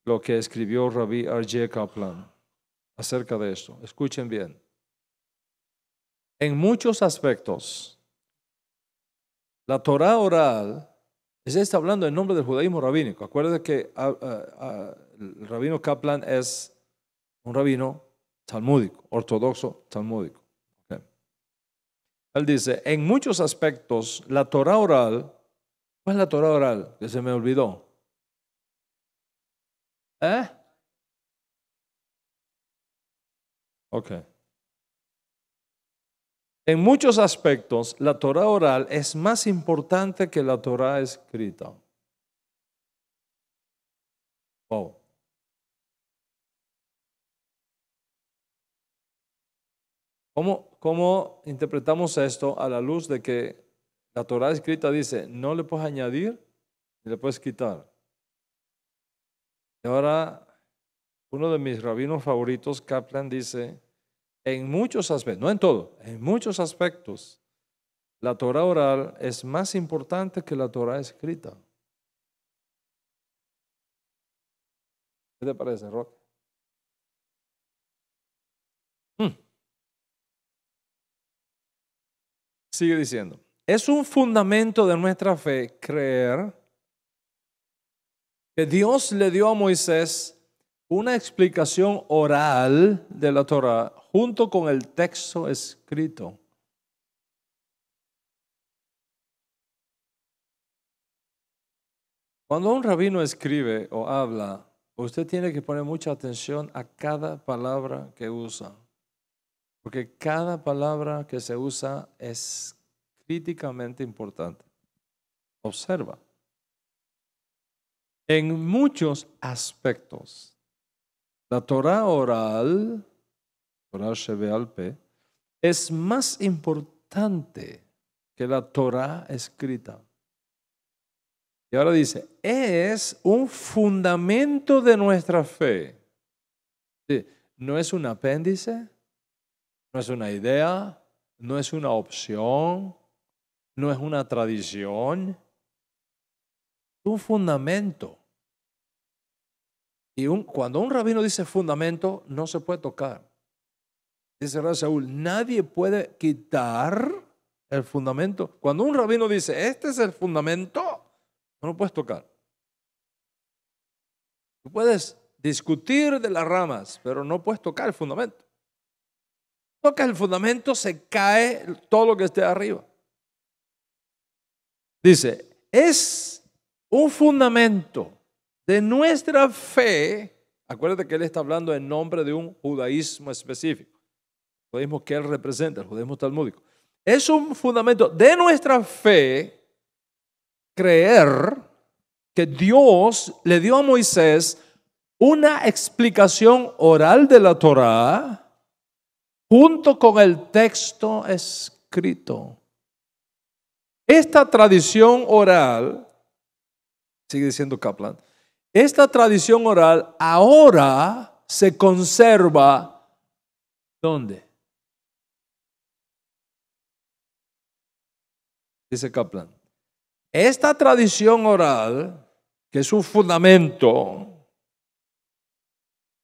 lo que escribió Rabbi R.J. Kaplan acerca de esto. Escuchen bien. En muchos aspectos, la Torah oral, se está hablando en nombre del judaísmo rabínico. Acuérdense que ah, ah, ah, el rabino Kaplan es un rabino talmúdico, ortodoxo talmúdico. Él dice, en muchos aspectos, la Torah oral, ¿cuál es la Torah oral? Que se me olvidó. ¿Eh? Ok. En muchos aspectos, la Torah oral es más importante que la Torah escrita. Wow. ¿Cómo, interpretamos esto a la luz de que la Torah escrita dice, no le puedes añadir ni le puedes quitar? Y ahora, uno de mis rabinos favoritos, Kaplan, dice, en muchos aspectos, no en todo, en muchos aspectos, la Torah oral es más importante que la Torah escrita. ¿Qué te parece, Roque? Sigue diciendo, es un fundamento de nuestra fe creer que Dios le dio a Moisés una explicación oral de la Torah junto con el texto escrito. Cuando un rabino escribe o habla, usted tiene que poner mucha atención a cada palabra que usa. Porque cada palabra que se usa es críticamente importante. Observa. En muchos aspectos, la Torah oral, Torah Shevealpe, es más importante que la Torah escrita. Y ahora dice, es un fundamento de nuestra fe. no es un apéndice, no es una idea, no es una opción, no es una tradición, es un fundamento. Y un, cuando un rabino dice fundamento, no se puede tocar. Dice Saúl, nadie puede quitar el fundamento. Cuando un rabino dice, este es el fundamento, no lo puedes tocar. Tú puedes discutir de las ramas, pero no puedes tocar el fundamento que el fundamento, se cae todo lo que esté arriba. Dice, es un fundamento de nuestra fe. Acuérdate que él está hablando en nombre de un judaísmo específico. El judaísmo que él representa, el judaísmo talmúdico. Es un fundamento de nuestra fe creer que Dios le dio a Moisés una explicación oral de la Torá junto con el texto escrito. Esta tradición oral, sigue diciendo Kaplan, esta tradición oral ahora se conserva ¿dónde? Dice Kaplan. Esta tradición oral, que es un fundamento,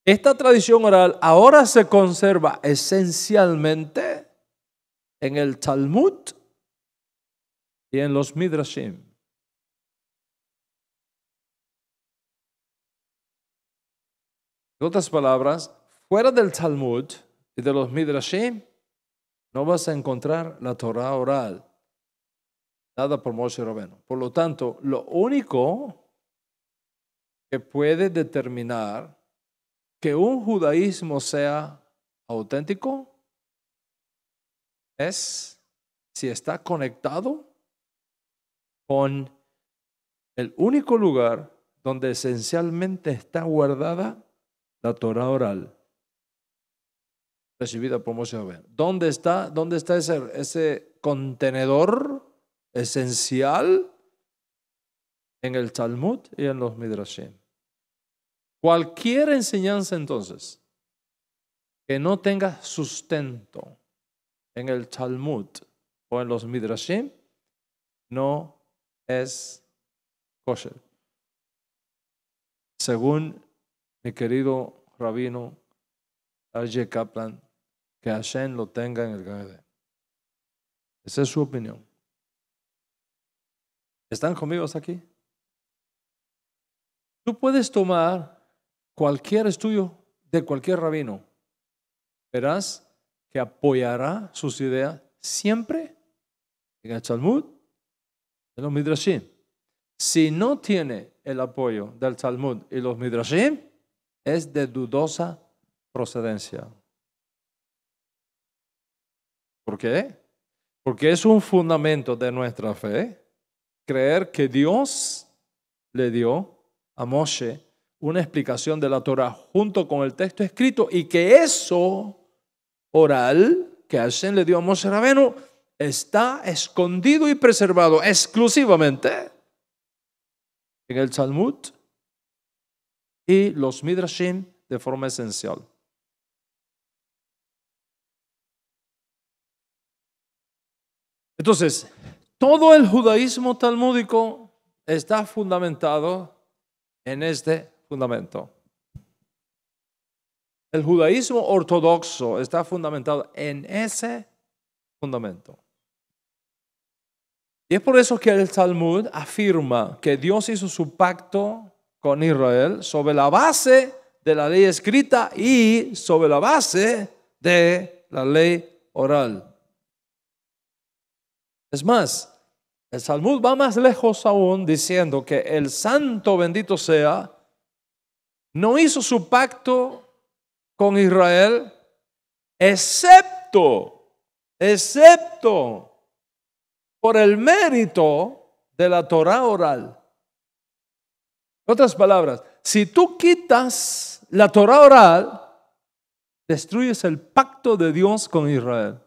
esta tradición oral ahora se conserva esencialmente en el Talmud y en los Midrashim. En otras palabras, fuera del Talmud y de los Midrashim, no vas a encontrar la Torah oral, dada por Moshe Rabenu. Por lo tanto, lo único que puede determinar que un judaísmo sea auténtico es si está conectado con el único lugar donde esencialmente está guardada la Torah oral recibida por Moisés. ¿Dónde está, dónde está ese, ese contenedor esencial en el Talmud y en los Midrashim? Cualquier enseñanza entonces que no tenga sustento en el Talmud o en los Midrashim no es kosher. Según mi querido rabino R.J. Kaplan, que Hashem lo tenga en el Ganede. Esa es su opinión. ¿Están conmigo hasta aquí? Tú puedes tomar cualquier estudio de cualquier rabino, verás que apoyará sus ideas siempre en el Talmud, en los Midrashim. Si no tiene el apoyo del Talmud y los Midrashim, es de dudosa procedencia. ¿Por qué? Porque es un fundamento de nuestra fe creer que Dios le dio a Moshe una explicación de la Torah junto con el texto escrito y que eso oral que Hashem le dio a Moshe está escondido y preservado exclusivamente en el Talmud y los Midrashim de forma esencial. Entonces, todo el judaísmo talmúdico está fundamentado en este fundamento. El judaísmo ortodoxo está fundamentado en ese fundamento. Y es por eso que el Talmud afirma que Dios hizo su pacto con Israel sobre la base de la ley escrita y sobre la base de la ley oral. Es más, el Salmud va más lejos aún diciendo que el santo bendito sea no hizo su pacto con Israel, excepto, excepto por el mérito de la Torah oral. En otras palabras, si tú quitas la Torah oral, destruyes el pacto de Dios con Israel.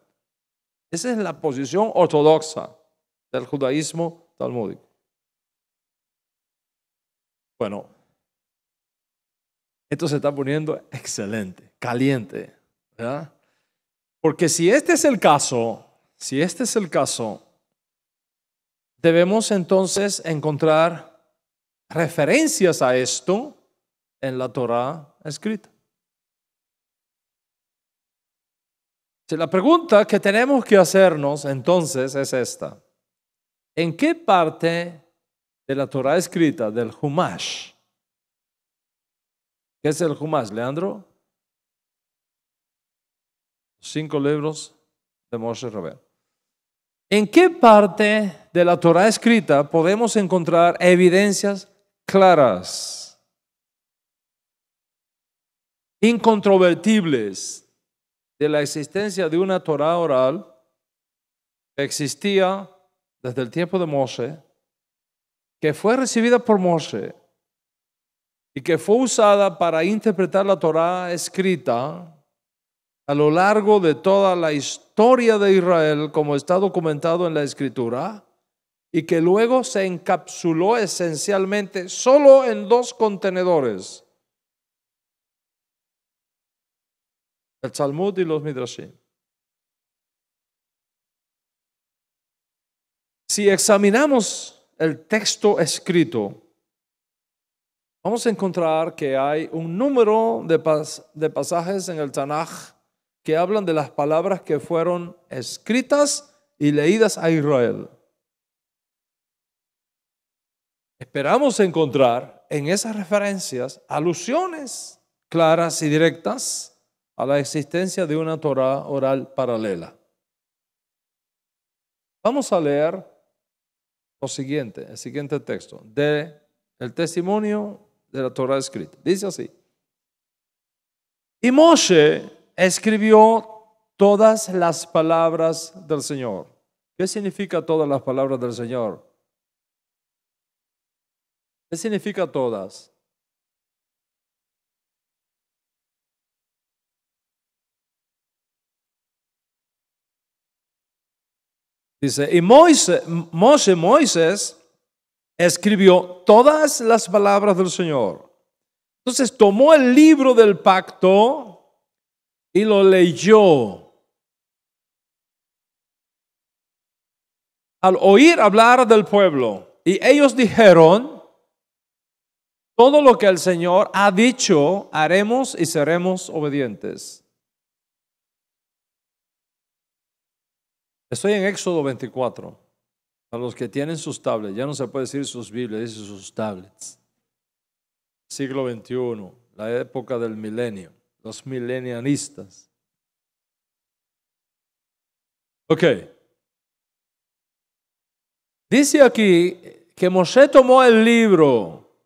Esa es la posición ortodoxa del judaísmo talmúdico. Bueno, esto se está poniendo excelente, caliente, Porque si este es el caso, si este es el caso, debemos entonces encontrar referencias a esto en la Torah escrita. La pregunta que tenemos que hacernos entonces es esta. ¿En qué parte de la Torah escrita, del Humash, ¿Qué es el Jumás, Leandro? Cinco libros de Moshe Robert. ¿En qué parte de la Torah escrita podemos encontrar evidencias claras, incontrovertibles de la existencia de una Torah oral que existía desde el tiempo de Moshe, que fue recibida por Moshe y que fue usada para interpretar la Torá escrita a lo largo de toda la historia de Israel, como está documentado en la escritura, y que luego se encapsuló esencialmente solo en dos contenedores, el Talmud y los Midrashim. Si examinamos el texto escrito, vamos a encontrar que hay un número de, pasajes en el Tanaj que hablan de las palabras que fueron escritas y leídas a Israel. Esperamos encontrar en esas referencias alusiones claras y directas a la existencia de una Torah oral paralela. Vamos a leer lo siguiente, el siguiente texto, de el testimonio de la Torah escrita. Dice así. Y Moshe escribió todas las palabras del Señor. ¿Qué significa todas las palabras del Señor? ¿Qué significa todas? Dice, y Moisés, Moshe, Moisés escribió todas las palabras del Señor. Entonces tomó el libro del pacto y lo leyó. Al oír hablar del pueblo, y ellos dijeron, todo lo que el Señor ha dicho, haremos y seremos obedientes. Estoy en Éxodo 24. A los que tienen sus tablets, ya no se puede decir sus Biblias, dice sus tablets. Siglo XXI, la época del milenio, los milenialistas. Ok. Dice aquí que Moshe tomó el libro,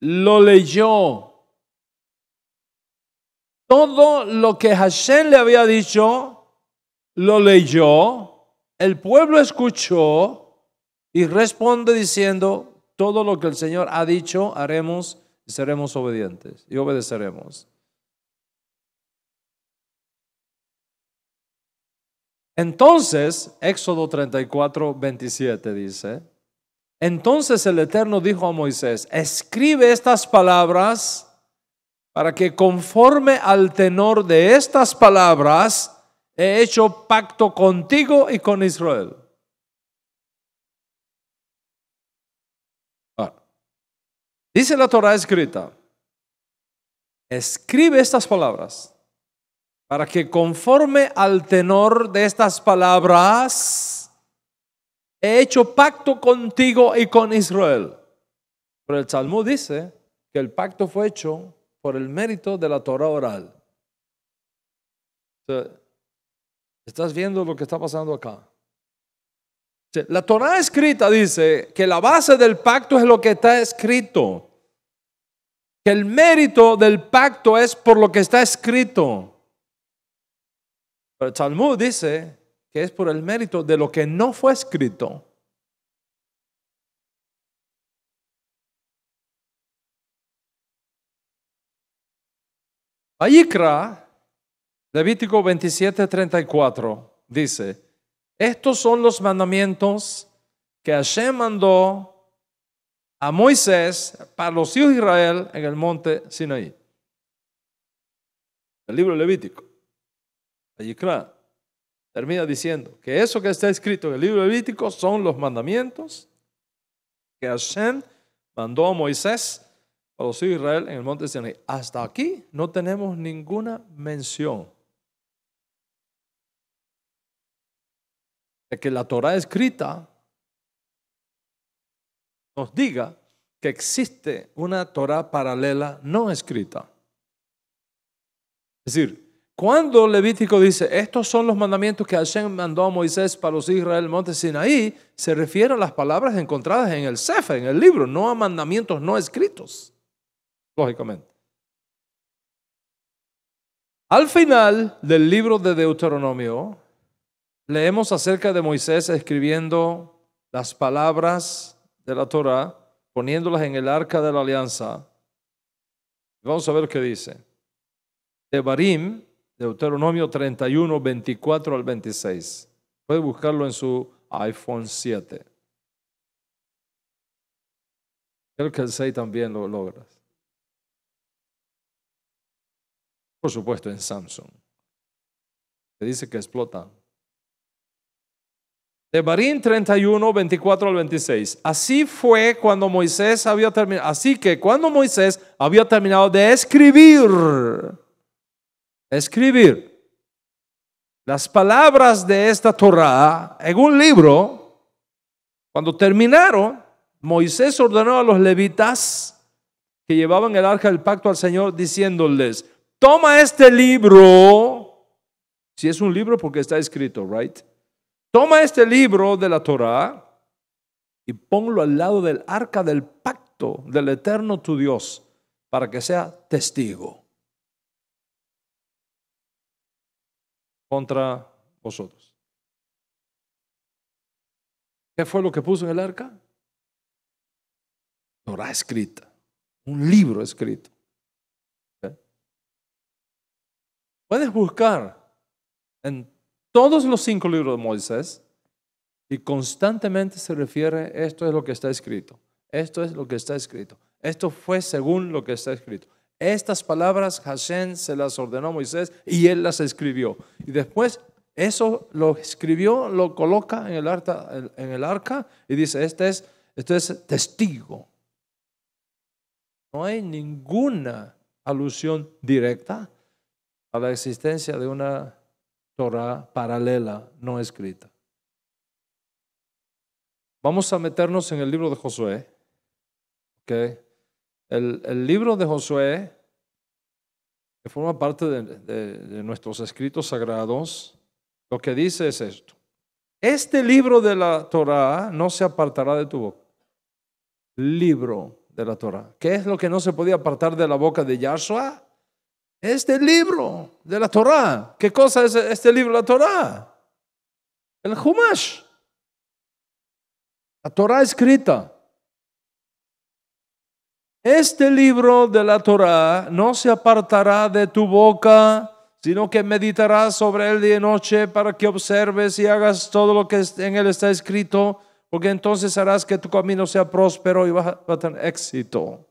lo leyó. Todo lo que Hashem le había dicho, lo leyó. El pueblo escuchó y responde diciendo, todo lo que el Señor ha dicho haremos y seremos obedientes y obedeceremos. Entonces, Éxodo 34, 27 dice, entonces el Eterno dijo a Moisés, escribe estas palabras para que conforme al tenor de estas palabras he hecho pacto contigo y con Israel. Dice la Torah escrita, escribe estas palabras para que conforme al tenor de estas palabras he hecho pacto contigo y con Israel. Pero el Salmú dice que el pacto fue hecho por el mérito de la Torah oral. ¿Estás viendo lo que está pasando acá? Este, la Torá escrita dice que la base del pacto es lo que está escrito. Que el mérito del pacto es por lo que está escrito. Pero el dice que es por el mérito de lo que no fue escrito. Ayikra, Levítico 27, dice, estos son los mandamientos que Hashem mandó a Moisés para los hijos de Israel en el monte Sinaí. El libro Levítico. Allí, termina diciendo que eso que está escrito en el libro Levítico son los mandamientos que Hashem mandó a Moisés para los hijos de Israel en el monte Sinaí. Hasta aquí no tenemos ninguna mención de que la Torah escrita nos diga que existe una Torah paralela no escrita. Es decir, cuando Levítico dice, estos son los mandamientos que Hashem mandó a Moisés para los Israel el monte Sinaí, se refiere a las palabras encontradas en el Sefer, en el libro, no a mandamientos no escritos, lógicamente. Al final del libro de Deuteronomio, Leemos acerca de Moisés escribiendo las palabras de la Torah, poniéndolas en el arca de la alianza. Vamos a ver qué dice. De Barim, Deuteronomio 31, 24 al 26. Puede buscarlo en su iPhone 7. Creo que el 6 también lo logras. Por supuesto, en Samsung. Se dice que explota de Barín 31, 24 al 26. Así fue cuando Moisés había terminado. Así que cuando Moisés había terminado de escribir, escribir las palabras de esta Torah en un libro, cuando terminaron, Moisés ordenó a los levitas que llevaban el arca del pacto al Señor diciéndoles, toma este libro, si es un libro porque está escrito, ¿right? Toma este libro de la Torá y ponlo al lado del arca del pacto del eterno tu Dios para que sea testigo contra vosotros. ¿Qué fue lo que puso en el arca? Torah escrita, un libro escrito. Puedes buscar en todos los cinco libros de Moisés y constantemente se refiere, esto es lo que está escrito, esto es lo que está escrito, esto fue según lo que está escrito. Estas palabras Hashem se las ordenó a Moisés y él las escribió. Y después eso lo escribió, lo coloca en el, arca, en el arca y dice, este es, este es testigo. No hay ninguna alusión directa a la existencia de una Torah paralela, no escrita. Vamos a meternos en el libro de Josué. El, libro de Josué, que forma parte de, de nuestros escritos sagrados, lo que dice es esto. Este libro de la Torah no se apartará de tu boca. Libro de la Torah. ¿Qué es lo que no se podía apartar de la boca de Yahshua? Este libro de la Torah. ¿Qué cosa es este libro de la Torah? El Humash. La Torah escrita. Este libro de la Torah no se apartará de tu boca, sino que meditarás sobre él día y noche para que observes y hagas todo lo que en él está escrito, porque entonces harás que tu camino sea próspero y va a tener éxito.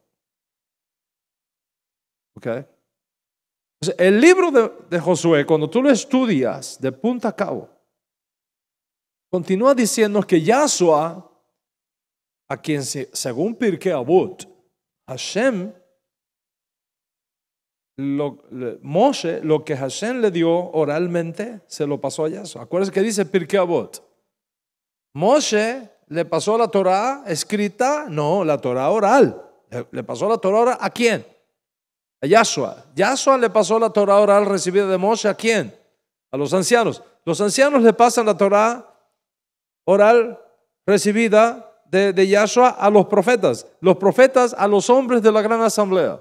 Okay. El libro de, Josué, cuando tú lo estudias de punta a cabo, continúa diciendo que Yahshua, a quien según Pirkei Avot, Hashem, lo, Moshe, lo que Hashem le dio oralmente, se lo pasó a Yahshua. ¿Acuerdas que dice Pirkei Avot. Moshe le pasó la Torah escrita, no, la Torah oral. Le, pasó la Torah oral a quién? Yahshua. Yahshua le pasó la Torah oral recibida de Moshe a quién? A los ancianos. Los ancianos le pasan la Torah oral recibida de, de Yahshua a los profetas. Los profetas a los hombres de la gran asamblea.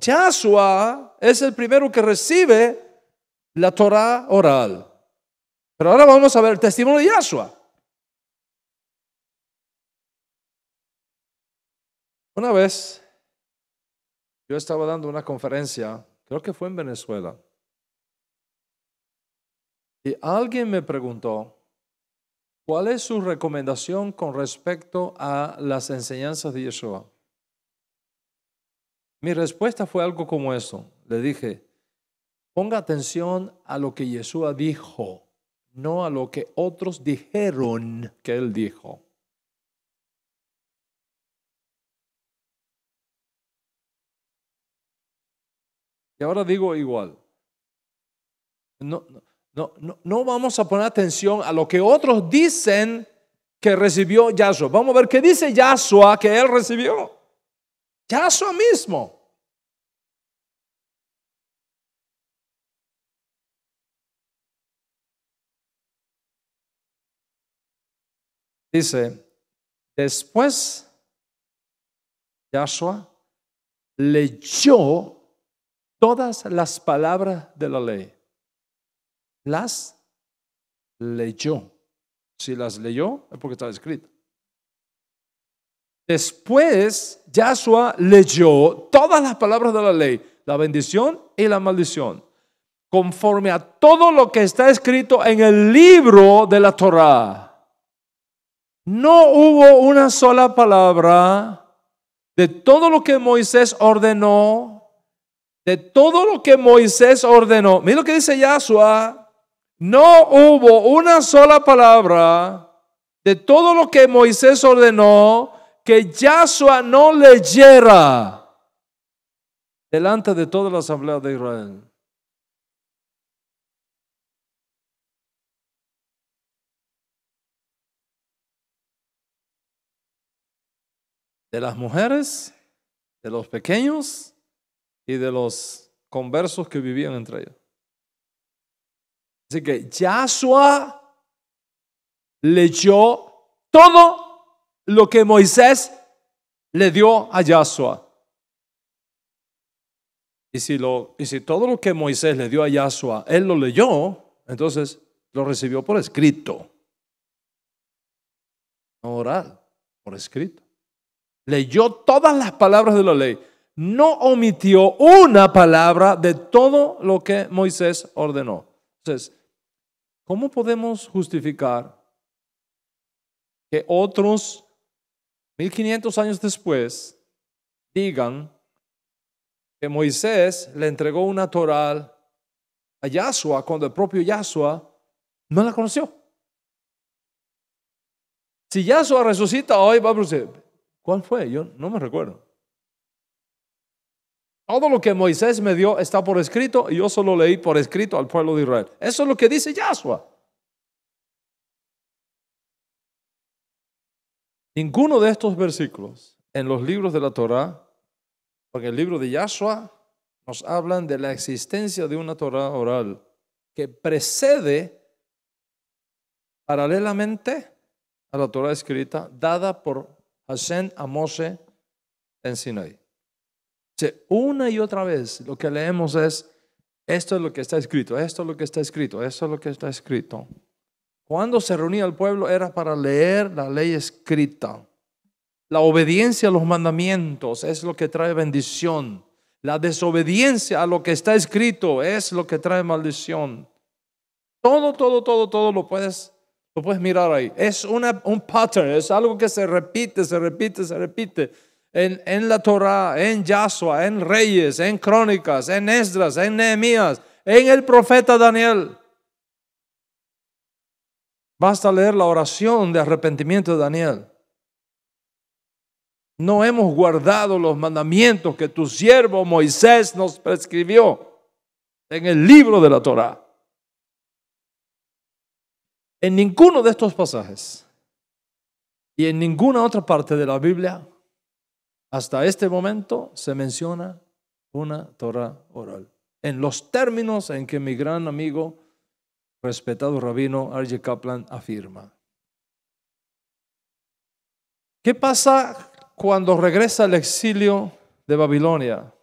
Yahshua es el primero que recibe la Torah oral. Pero ahora vamos a ver el testimonio de Yahshua. Una vez yo estaba dando una conferencia, creo que fue en Venezuela, y alguien me preguntó, ¿cuál es su recomendación con respecto a las enseñanzas de Yeshua? Mi respuesta fue algo como eso. Le dije, ponga atención a lo que Yeshua dijo, no a lo que otros dijeron que él dijo. Y ahora digo igual. No, no, no, no vamos a poner atención a lo que otros dicen que recibió Yahshua. Vamos a ver qué dice Yahshua que él recibió. Yahshua mismo. Dice, después Yahshua leyó todas las palabras de la ley. Las leyó. Si las leyó, es porque estaba escrito. Después, Yahshua leyó todas las palabras de la ley, la bendición y la maldición, conforme a todo lo que está escrito en el libro de la Torá. No hubo una sola palabra de todo lo que Moisés ordenó de todo lo que Moisés ordenó, mira lo que dice Yahshua, no hubo una sola palabra de todo lo que Moisés ordenó que Yahshua no leyera delante de toda la asamblea de Israel. De las mujeres, de los pequeños, y de los conversos que vivían entre ellos. Así que Yahshua leyó todo lo que Moisés le dio a Yahshua. Y si, lo, y si todo lo que Moisés le dio a Yahshua, él lo leyó, entonces lo recibió por escrito. No oral, por escrito. Leyó todas las palabras de la ley no omitió una palabra de todo lo que Moisés ordenó. Entonces, ¿cómo podemos justificar que otros 1500 años después digan que Moisés le entregó una toral a Yahshua cuando el propio Yahshua no la conoció? Si Yahshua resucita hoy, va a ¿cuál fue? Yo no me recuerdo. Todo lo que Moisés me dio está por escrito y yo solo leí por escrito al pueblo de Israel. Eso es lo que dice Yahshua. Ninguno de estos versículos en los libros de la Torah, porque el libro de Yahshua nos hablan de la existencia de una Torah oral que precede paralelamente a la Torah escrita dada por Hashem a Moshe en Sinaí una y otra vez lo que leemos es, esto es lo que está escrito, esto es lo que está escrito, esto es lo que está escrito. Cuando se reunía el pueblo era para leer la ley escrita. La obediencia a los mandamientos es lo que trae bendición. La desobediencia a lo que está escrito es lo que trae maldición. Todo, todo, todo, todo lo puedes, lo puedes mirar ahí. Es un pattern, es algo que se repite, se repite, se repite en, la Torá, en Yahshua, en Reyes, en Crónicas, en Esdras, en Nehemías, en el profeta Daniel. Basta leer la oración de arrepentimiento de Daniel. No hemos guardado los mandamientos que tu siervo Moisés nos prescribió en el libro de la Torá. En ninguno de estos pasajes y en ninguna otra parte de la Biblia hasta este momento se menciona una Torah oral. En los términos en que mi gran amigo, respetado rabino R.J. Kaplan, afirma. ¿Qué pasa cuando regresa al exilio de Babilonia?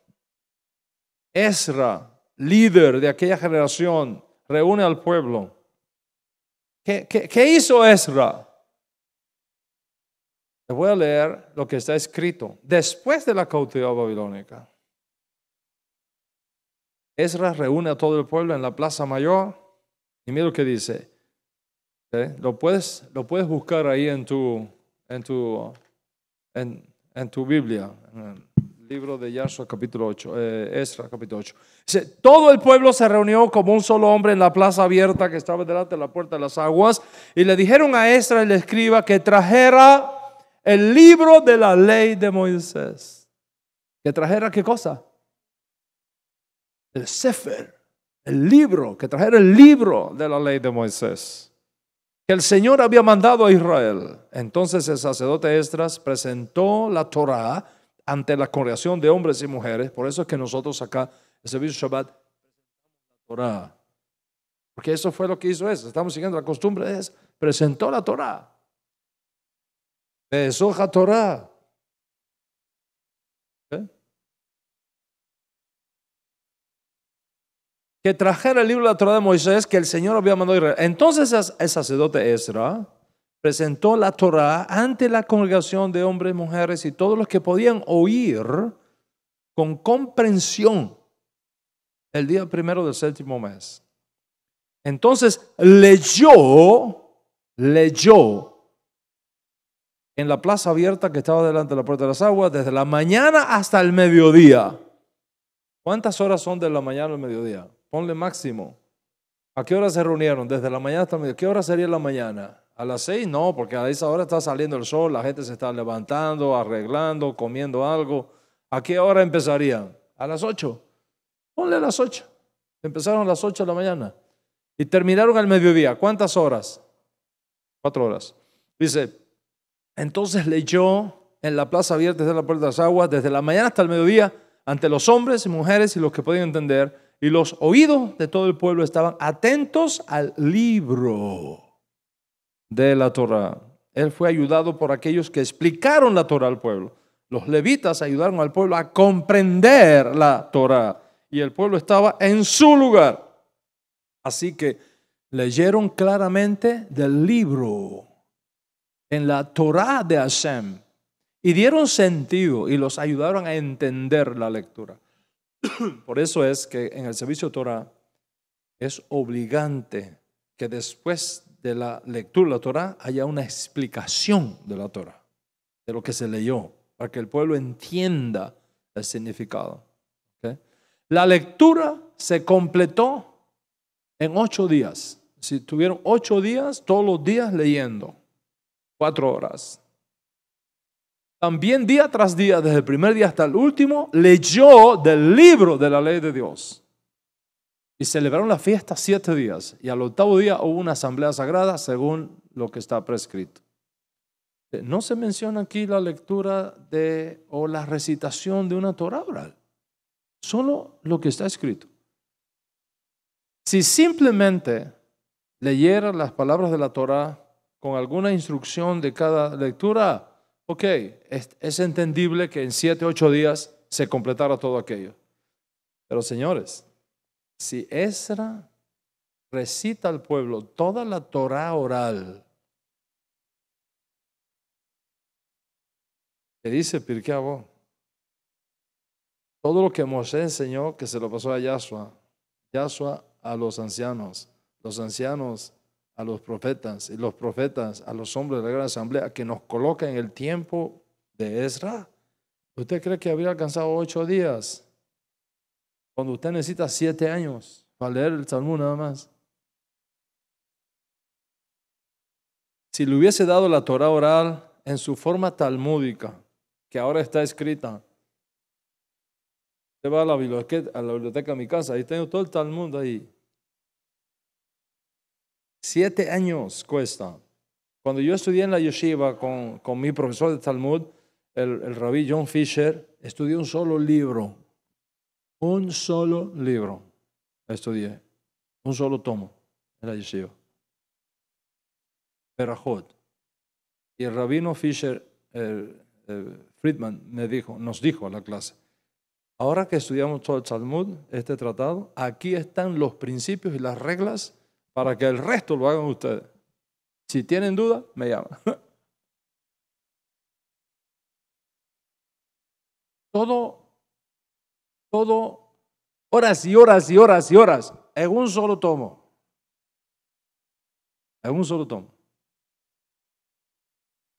Ezra, líder de aquella generación, reúne al pueblo. ¿Qué, qué, qué hizo Ezra? Les voy a leer lo que está escrito después de la cautividad babilónica. Ezra reúne a todo el pueblo en la plaza mayor y mira lo que dice. ¿eh? Lo, puedes, lo puedes buscar ahí en tu, en tu, en, tu Biblia, en el libro de Yahshua, capítulo 8, eh, Esra, capítulo 8. todo el pueblo se reunió como un solo hombre en la plaza abierta que estaba delante de la puerta de las aguas y le dijeron a Esra el escriba que trajera el libro de la ley de Moisés. ¿Que trajera qué cosa? El Sefer, el libro, que trajera el libro de la ley de Moisés, que el Señor había mandado a Israel. Entonces el sacerdote Esdras presentó la Torah ante la congregación de hombres y mujeres. Por eso es que nosotros acá, el servicio Shabbat, Torah. Porque eso fue lo que hizo eso. Estamos siguiendo la costumbre, de eso. presentó la Torah soja Torah. ¿Eh? Que trajera el libro de la Torah de Moisés que el Señor había mandado Entonces el sacerdote Ezra presentó la Torah ante la congregación de hombres, mujeres y todos los que podían oír con comprensión el día primero del séptimo mes. Entonces leyó, leyó en la plaza abierta que estaba delante de la puerta de las aguas desde la mañana hasta el mediodía. ¿Cuántas horas son de la mañana al mediodía? Ponle máximo. ¿A qué hora se reunieron? Desde la mañana hasta el mediodía. ¿Qué hora sería la mañana? A las seis no, porque a esa hora está saliendo el sol, la gente se está levantando, arreglando, comiendo algo. ¿A qué hora empezarían? A las ocho. Ponle a las ocho. Empezaron a las ocho de la mañana. Y terminaron al mediodía. ¿Cuántas horas? Cuatro horas. Dice, entonces leyó en la plaza abierta desde la puerta de las aguas, desde la mañana hasta el mediodía, ante los hombres y mujeres y los que podían entender. Y los oídos de todo el pueblo estaban atentos al libro de la Torah. Él fue ayudado por aquellos que explicaron la Torah al pueblo. Los levitas ayudaron al pueblo a comprender la Torah. Y el pueblo estaba en su lugar. Así que leyeron claramente del libro en la Torah de Hashem y dieron sentido y los ayudaron a entender la lectura. (clears throat) Por eso es que en el servicio Torah es obligante que después de la lectura de la Torah haya una explicación de la Torah, de lo que se leyó, para que el pueblo entienda el significado. La lectura se completó en ocho días. Si tuvieron ocho días, todos los días leyendo. Cuatro horas. También día tras día, desde el primer día hasta el último, leyó del libro de la ley de Dios. Y celebraron la fiesta siete días. Y al octavo día hubo una asamblea sagrada según lo que está prescrito. Eh, no se menciona aquí la lectura de o la recitación de una Torah oral. Solo lo que está escrito. Si simplemente leyera las palabras de la Torah con alguna instrucción de cada lectura, ok, es, entendible que en siete, ocho días se completara todo aquello. Pero señores, si Ezra recita al pueblo toda la Torah oral, que dice Pirkei todo lo que Moisés enseñó que se lo pasó a Yahshua, Yahshua a los ancianos, los ancianos a los profetas y los profetas a los hombres de la gran asamblea que nos coloca en el tiempo de Ezra. ¿Usted cree que habría alcanzado ocho días? Cuando usted necesita siete años para leer el Salmo nada más. Si le hubiese dado la Torah oral en su forma talmúdica, que ahora está escrita, usted va a la biblioteca, a la biblioteca de mi casa, ahí tengo todo el Talmud ahí. Siete años cuesta. Cuando yo estudié en la yeshiva con, mi profesor de Talmud, el, el John Fisher, estudié un solo libro. Un solo libro estudié. Un solo tomo en la yeshiva. Y el rabino Fisher, Friedman, me dijo, nos dijo a la clase, ahora que estudiamos todo el Talmud, este tratado, aquí están los principios y las reglas para que el resto lo hagan ustedes. Si tienen duda, me llaman. (laughs) Todo, todo, horas y horas y horas y horas, en un solo tomo. En un solo tomo.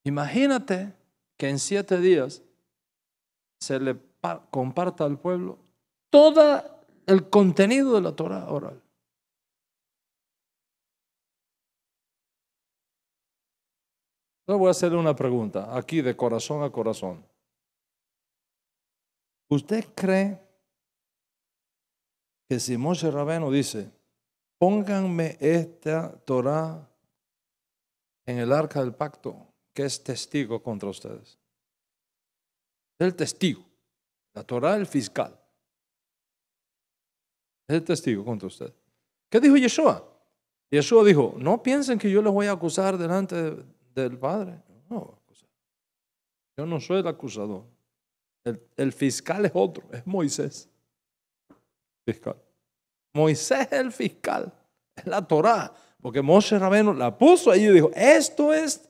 Imagínate que en siete días se le comparta al pueblo todo el contenido de la Torah oral. voy a hacerle una pregunta, aquí de corazón a corazón. ¿Usted cree que si Moshe Rabeno dice, pónganme esta Torah en el arca del pacto, que es testigo contra ustedes? El testigo, la Torah el fiscal. Es el testigo contra ustedes. ¿Qué dijo Yeshua? Yeshua dijo, no piensen que yo les voy a acusar delante de del Padre. No, yo no soy el acusador. El, fiscal es otro, es Moisés. Fiscal. Moisés es el fiscal, es la Torá, porque Moisés Rabeno la puso ahí y dijo, esto es,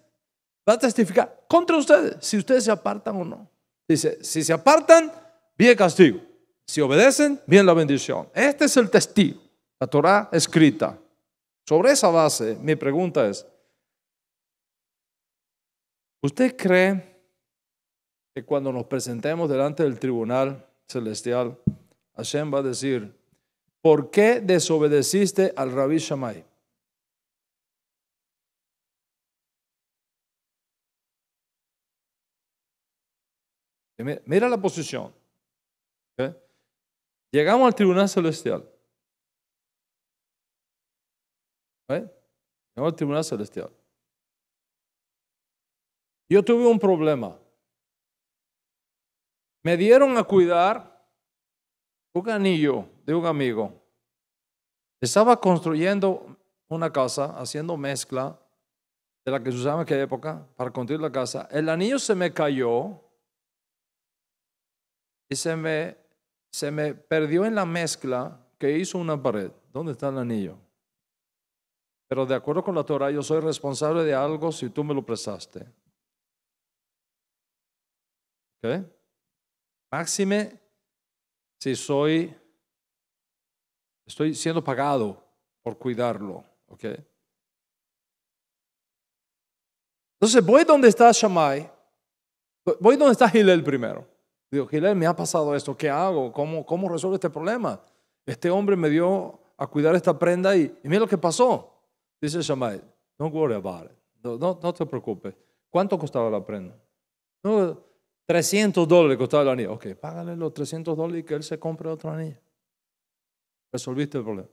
va a testificar contra ustedes, si ustedes se apartan o no. Dice, si se apartan, bien castigo. Si obedecen, bien la bendición. Este es el testigo, la Torá escrita. Sobre esa base, mi pregunta es, ¿Usted cree que cuando nos presentemos delante del tribunal celestial, Hashem va a decir, ¿por qué desobedeciste al rabí Shammai? Mira la posición. Llegamos al tribunal celestial. Llegamos al tribunal celestial. Yo tuve un problema. Me dieron a cuidar un anillo de un amigo. Estaba construyendo una casa, haciendo mezcla de la que se usaba en aquella época para construir la casa. El anillo se me cayó y se me, se me perdió en la mezcla que hizo una pared. ¿Dónde está el anillo? Pero de acuerdo con la Torah, yo soy responsable de algo si tú me lo prestaste. ¿Okay? Máxime si soy, estoy siendo pagado por cuidarlo. ¿Okay? Entonces voy donde está Shammai, voy donde está Gilel primero. Digo, Gilel, me ha pasado esto, ¿qué hago? ¿Cómo, cómo resuelvo este problema? Este hombre me dio a cuidar esta prenda y, mira lo que pasó. Dice Shammai, no worry about No, no, te preocupes. ¿Cuánto costaba la prenda? No, 300 dólares costaba el anillo. Ok, págale los 300 dólares y que él se compre otro anillo. Resolviste el problema.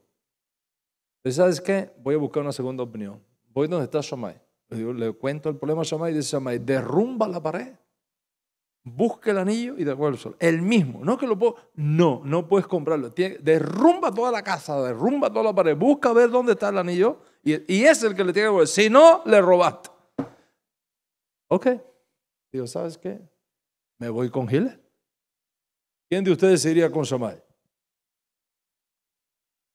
sabes qué? Voy a buscar una segunda opinión. Voy donde está Shammai. Le, cuento el problema a Shammai y dice Shammai, derrumba la pared, busca el anillo y devuelve El mismo. No que lo puedo. No, no puedes comprarlo. derrumba toda la casa, derrumba toda la pared, busca ver dónde está el anillo y, es el que le tiene que devolver. Si no, le robaste. Ok. Digo, ¿sabes qué? ¿Me voy con Hilel. ¿Quién de ustedes iría con Shammai?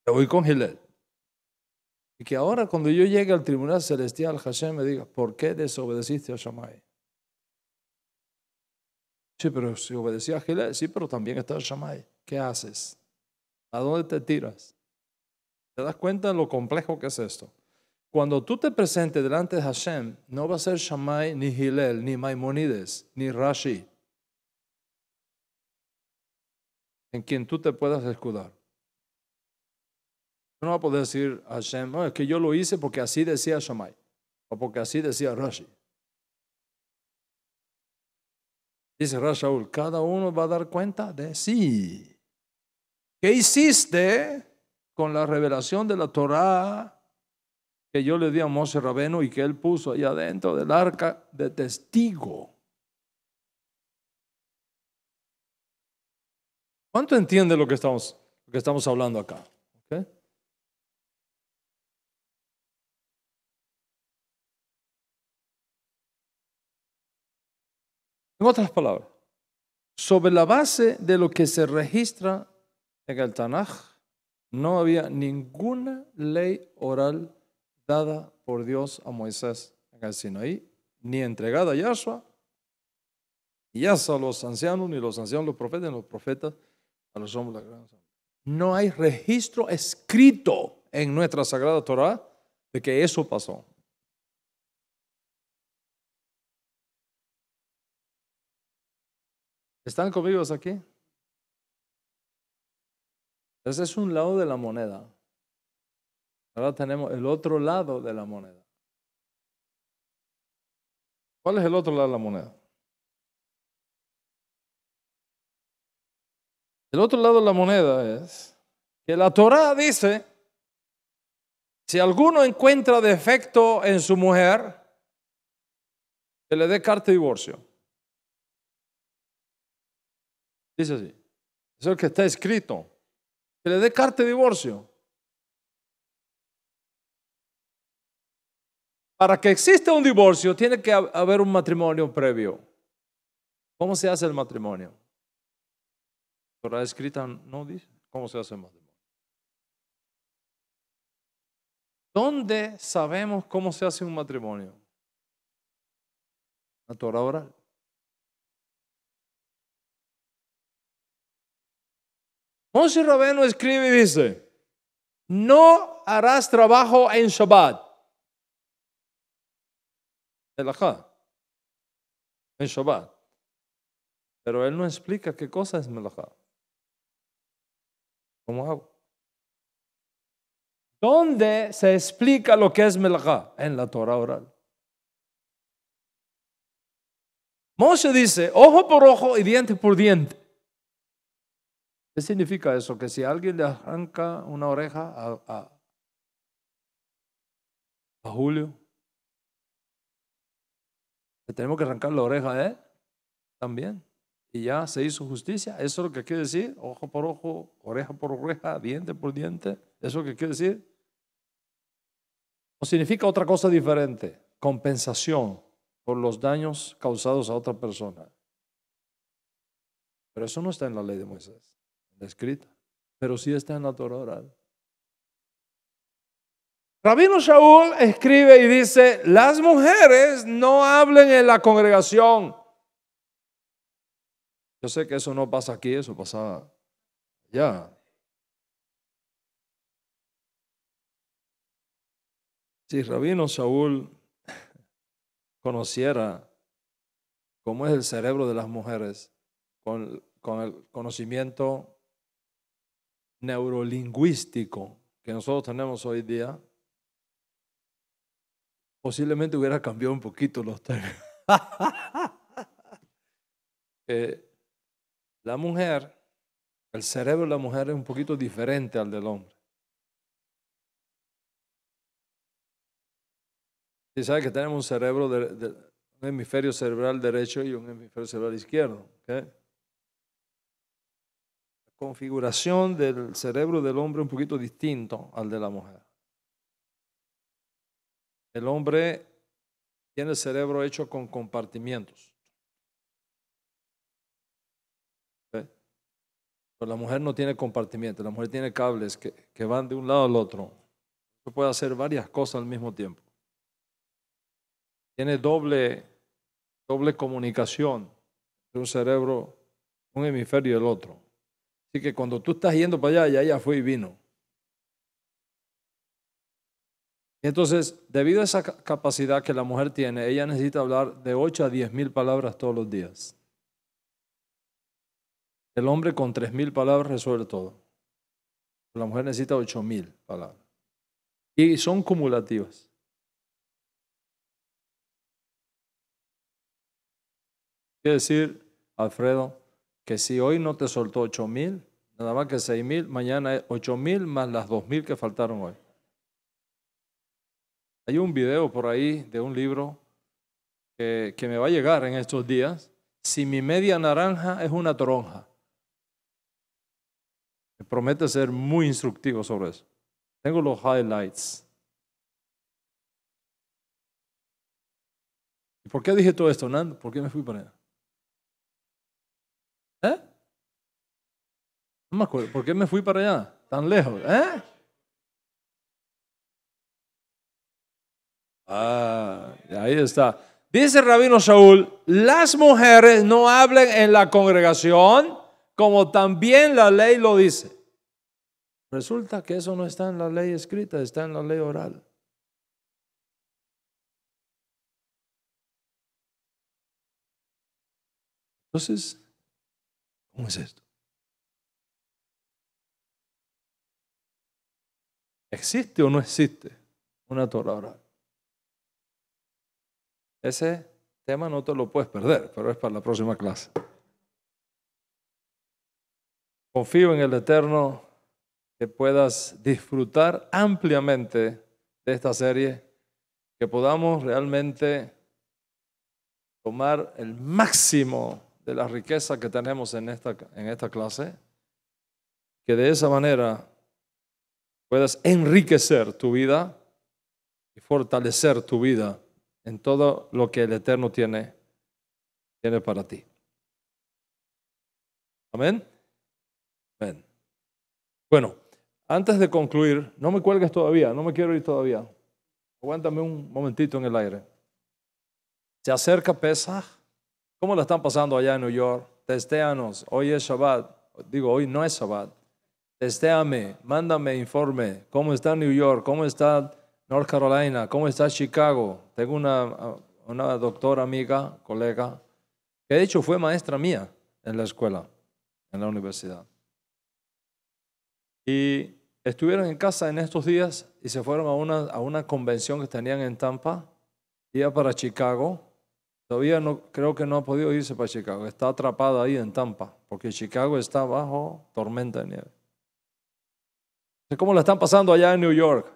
Me voy con Hilel. Y que ahora cuando yo llegue al tribunal celestial, Hashem me diga, ¿por qué desobedeciste a Shammai? Sí, pero si obedecí a Hilel. sí, pero también está Shammai. ¿Qué haces? ¿A dónde te tiras? ¿Te das cuenta de lo complejo que es esto? Cuando tú te presentes delante de Hashem, no va a ser Shammai, ni Hilel ni Maimonides, ni Rashi, en quien tú te puedas escudar. No va a poder decir a Hashem, no, oh, es que yo lo hice porque así decía Shamay, o porque así decía Rashi. Dice Rashaul, cada uno va a dar cuenta de sí. ¿Qué hiciste con la revelación de la Torá que yo le di a Moshe Rabeno y que él puso allá adentro del arca de testigo? ¿Cuánto entiende lo que estamos, lo que estamos hablando acá? En otras palabras, sobre la base de lo que se registra en el Tanaj, no había ninguna ley oral dada por Dios a Moisés en el Sinaí, ni entregada a Yahshua, ni a los ancianos, ni los ancianos, los profetas, ni los profetas, no hay registro escrito en nuestra Sagrada Torah de que eso pasó. ¿Están conmigo aquí? Ese es un lado de la moneda. Ahora tenemos el otro lado de la moneda. ¿Cuál es el otro lado de la moneda? El otro lado de la moneda es que la Torah dice, si alguno encuentra defecto en su mujer, se le dé carta de divorcio. Dice así. Es el que está escrito. Se le dé carta de divorcio. Para que exista un divorcio tiene que haber un matrimonio previo. ¿Cómo se hace el matrimonio? Pero escrita no dice cómo se hace un matrimonio. ¿Dónde sabemos cómo se hace un matrimonio? La Torah oral. Moshe Rabén escribe y dice, no harás trabajo en Shabbat. El en Shabbat. Pero él no explica qué cosa es melajá. ¿Cómo hago? ¿Dónde se explica lo que es melga? En la Torah oral. Moshe dice, ojo por ojo y diente por diente. ¿Qué significa eso? Que si alguien le arranca una oreja a, a, Julio, le tenemos que arrancar la oreja a también y ya se hizo justicia. Eso es lo que quiere decir, ojo por ojo, oreja por oreja, diente por diente. Eso es lo que quiere decir. O significa otra cosa diferente, compensación por los daños causados a otra persona. Pero eso no está en la ley de Moisés, la escrita, pero sí está en la Torah oral. Rabino Shaul escribe y dice, las mujeres no hablen en la congregación yo sé que eso no pasa aquí, eso pasa allá. Si Rabino Saúl (laughs) conociera cómo es el cerebro de las mujeres con, el conocimiento neurolingüístico que nosotros tenemos hoy día, posiblemente hubiera cambiado un poquito los términos. (laughs) Eh, la mujer, el cerebro de la mujer es un poquito diferente al del hombre. Si sabe que tenemos un cerebro, del hemisferio cerebral derecho y un hemisferio cerebral izquierdo. La configuración del cerebro del hombre es un poquito distinto al de la mujer. El hombre tiene el cerebro hecho con compartimientos. Pero la mujer no tiene compartimiento, la mujer tiene cables que, van de un lado al otro. Eso puede hacer varias cosas al mismo tiempo. Tiene doble, doble comunicación de un cerebro, un hemisferio y el otro. Así que cuando tú estás yendo para allá, ya ella fue y vino. Entonces, debido a esa capacidad que la mujer tiene, ella necesita hablar de 8 a 10 mil palabras todos los días. El hombre con 3.000 palabras resuelve todo. La mujer necesita 8.000 palabras. Y son cumulativas. Quiere decir, Alfredo, que si hoy no te soltó 8.000, nada más que 6.000, mañana es 8.000 más las 2.000 que faltaron hoy. Hay un video por ahí de un libro que, que me va a llegar en estos días. Si mi media naranja es una toronja promete ser muy instructivo sobre eso. Tengo los highlights. ¿Y por qué dije todo esto, Nando? ¿Por qué me fui para allá? ¿Eh? No me acuerdo. ¿Por qué me fui para allá? Tan lejos. ¿Eh? Ah, ahí está. Dice el Rabino Saúl: las mujeres no hablen en la congregación como también la ley lo dice. Resulta que eso no está en la ley escrita, está en la ley oral. Entonces, ¿cómo es esto? ¿Existe o no existe una Torah oral? Ese tema no te lo puedes perder, pero es para la próxima clase. Confío en el Eterno que puedas disfrutar ampliamente de esta serie, que podamos realmente tomar el máximo de la riqueza que tenemos en esta, en esta clase, que de esa manera puedas enriquecer tu vida y fortalecer tu vida en todo lo que el Eterno tiene, tiene para ti. Amén. Bueno, antes de concluir, no me cuelgues todavía, no me quiero ir todavía. Aguántame un momentito en el aire. Se acerca Pesaj. ¿Cómo la están pasando allá en New York? Testéanos. Hoy es Shabbat. Digo, hoy no es Shabbat. Testéame, mándame informe. ¿Cómo está New York? ¿Cómo está North Carolina? ¿Cómo está Chicago? Tengo una, una doctora amiga, colega, que de hecho fue maestra mía en la escuela, en la universidad. Y estuvieron en casa en estos días y se fueron a una, a una convención que tenían en Tampa, iba para Chicago. Todavía no, creo que no ha podido irse para Chicago, está atrapada ahí en Tampa, porque Chicago está bajo tormenta de nieve. ¿Cómo le están pasando allá en New York?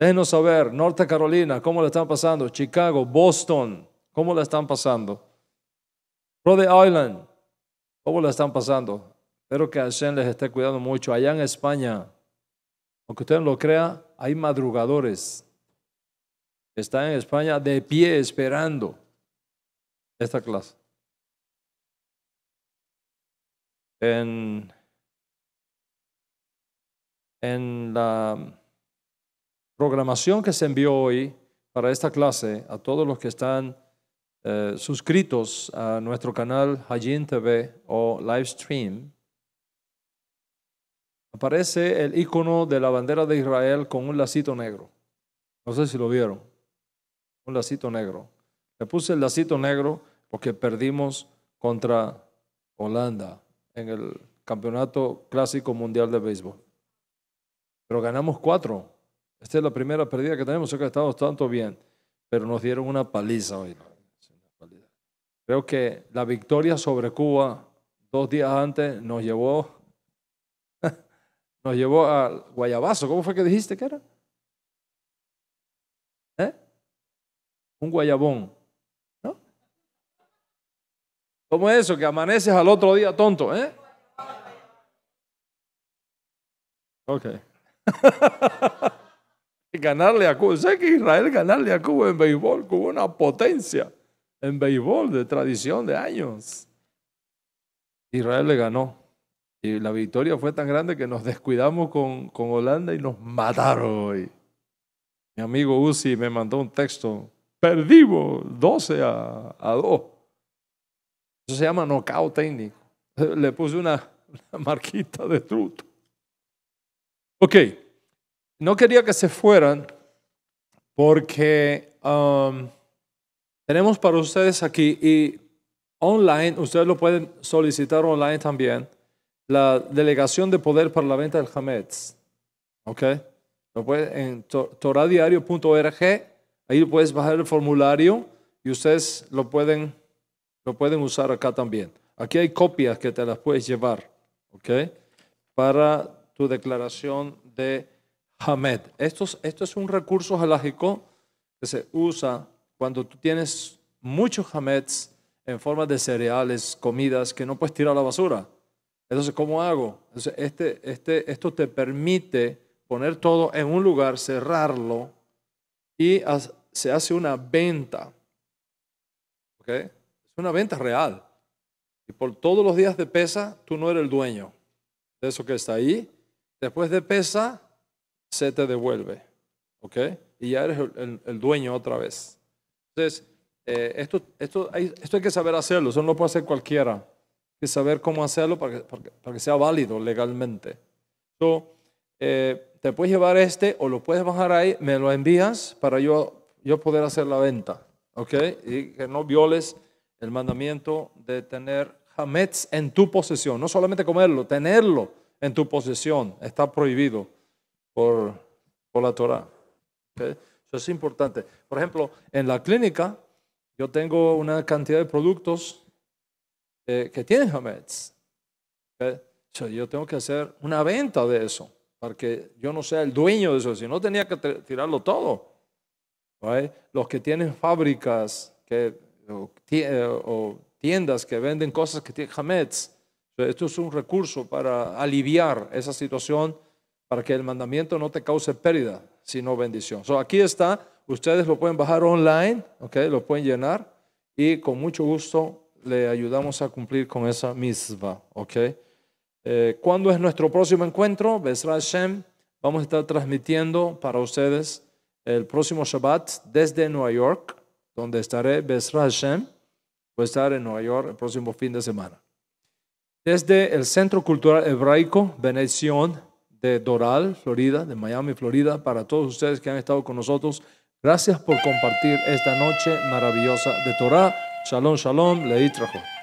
Déjenos saber, Norte Carolina, ¿cómo le están pasando? Chicago, Boston, ¿cómo la están pasando? Rhode Island, ¿cómo la están pasando? Espero que Hashem les esté cuidando mucho. Allá en España, aunque usted no lo crea, hay madrugadores. Están en España de pie esperando esta clase. En, la programación que se envió hoy para esta clase, a todos los que están eh, suscritos a nuestro canal Hajin TV o Livestream, aparece el icono de la bandera de Israel con un lacito negro. No sé si lo vieron. Un lacito negro. Le puse el lacito negro porque perdimos contra Holanda en el Campeonato Clásico Mundial de Béisbol. Pero ganamos cuatro. Esta es la primera pérdida que tenemos. Sé que estamos tanto bien, pero nos dieron una paliza hoy. Creo que la victoria sobre Cuba dos días antes nos llevó nos llevó al guayabazo. ¿Cómo fue que dijiste que era? ¿Eh? Un guayabón. ¿No? ¿Cómo es eso? Que amaneces al otro día tonto, ¿eh? Ok. (laughs) ganarle a Cuba. Sé que Israel ganarle a Cuba en béisbol, con una potencia en béisbol de tradición de años. Israel le ganó. Y la victoria fue tan grande que nos descuidamos con, Holanda y nos mataron Mi amigo Uzi me mandó un texto. Perdimos 12 a, a 2. Eso se llama knockout técnico. Le puse una, marquita de truto. Ok. No quería que se fueran porque um, tenemos para ustedes aquí y online, ustedes lo pueden solicitar online también la delegación de poder para la venta del Hametz. ¿Ok? Lo en toradiario.org, ahí puedes bajar el formulario y ustedes lo pueden, lo pueden usar acá también. Aquí hay copias que te las puedes llevar, ¿ok? Para tu declaración de Hamed. Esto, esto es un recurso halágico que se usa cuando tú tienes muchos Hameds en forma de cereales, comidas que no puedes tirar a la basura. Entonces, ¿cómo hago? Entonces, este, este, esto te permite poner todo en un lugar, cerrarlo y se hace una venta. ¿Ok? Es una venta real. Y por todos los días de pesa, tú no eres el dueño de eso que está ahí. Después de pesa, se te devuelve. ¿Ok? Y ya eres el, dueño otra vez. Entonces, eh, esto, esto, hay, esto hay que saber hacerlo. Eso no lo puede hacer cualquiera que saber cómo hacerlo para que, para sea válido legalmente. So, eh, te puedes llevar este o lo puedes bajar ahí, me lo envías para yo, yo poder hacer la venta. ¿Ok? Y que no violes el mandamiento de tener hametz en tu posesión. No solamente comerlo, tenerlo en tu posesión. Está prohibido por, la Torah. Eso es importante. Por ejemplo, en la clínica yo tengo una cantidad de productos que tienen Hametz. yo tengo que hacer una venta de eso para que yo no sea el dueño de eso. Si no, tenía que tirarlo todo. Los que tienen fábricas o, tiendas que venden cosas que tienen hametz, esto es un recurso para aliviar esa situación, para que el mandamiento no te cause pérdida, sino bendición. aquí está, ustedes lo pueden bajar online, lo pueden llenar y con mucho gusto le ayudamos a cumplir con esa misma, ¿ok? Eh, ¿Cuándo es nuestro próximo encuentro? Besra vamos a estar transmitiendo para ustedes el próximo Shabbat desde Nueva York, donde estaré Besra Hashem. Voy a estar en Nueva York el próximo fin de semana. Desde el Centro Cultural Hebraico Beneción de Doral, Florida, de Miami, Florida, para todos ustedes que han estado con nosotros, gracias por compartir esta noche maravillosa de Torah. Shalom, shalom, leí trajo.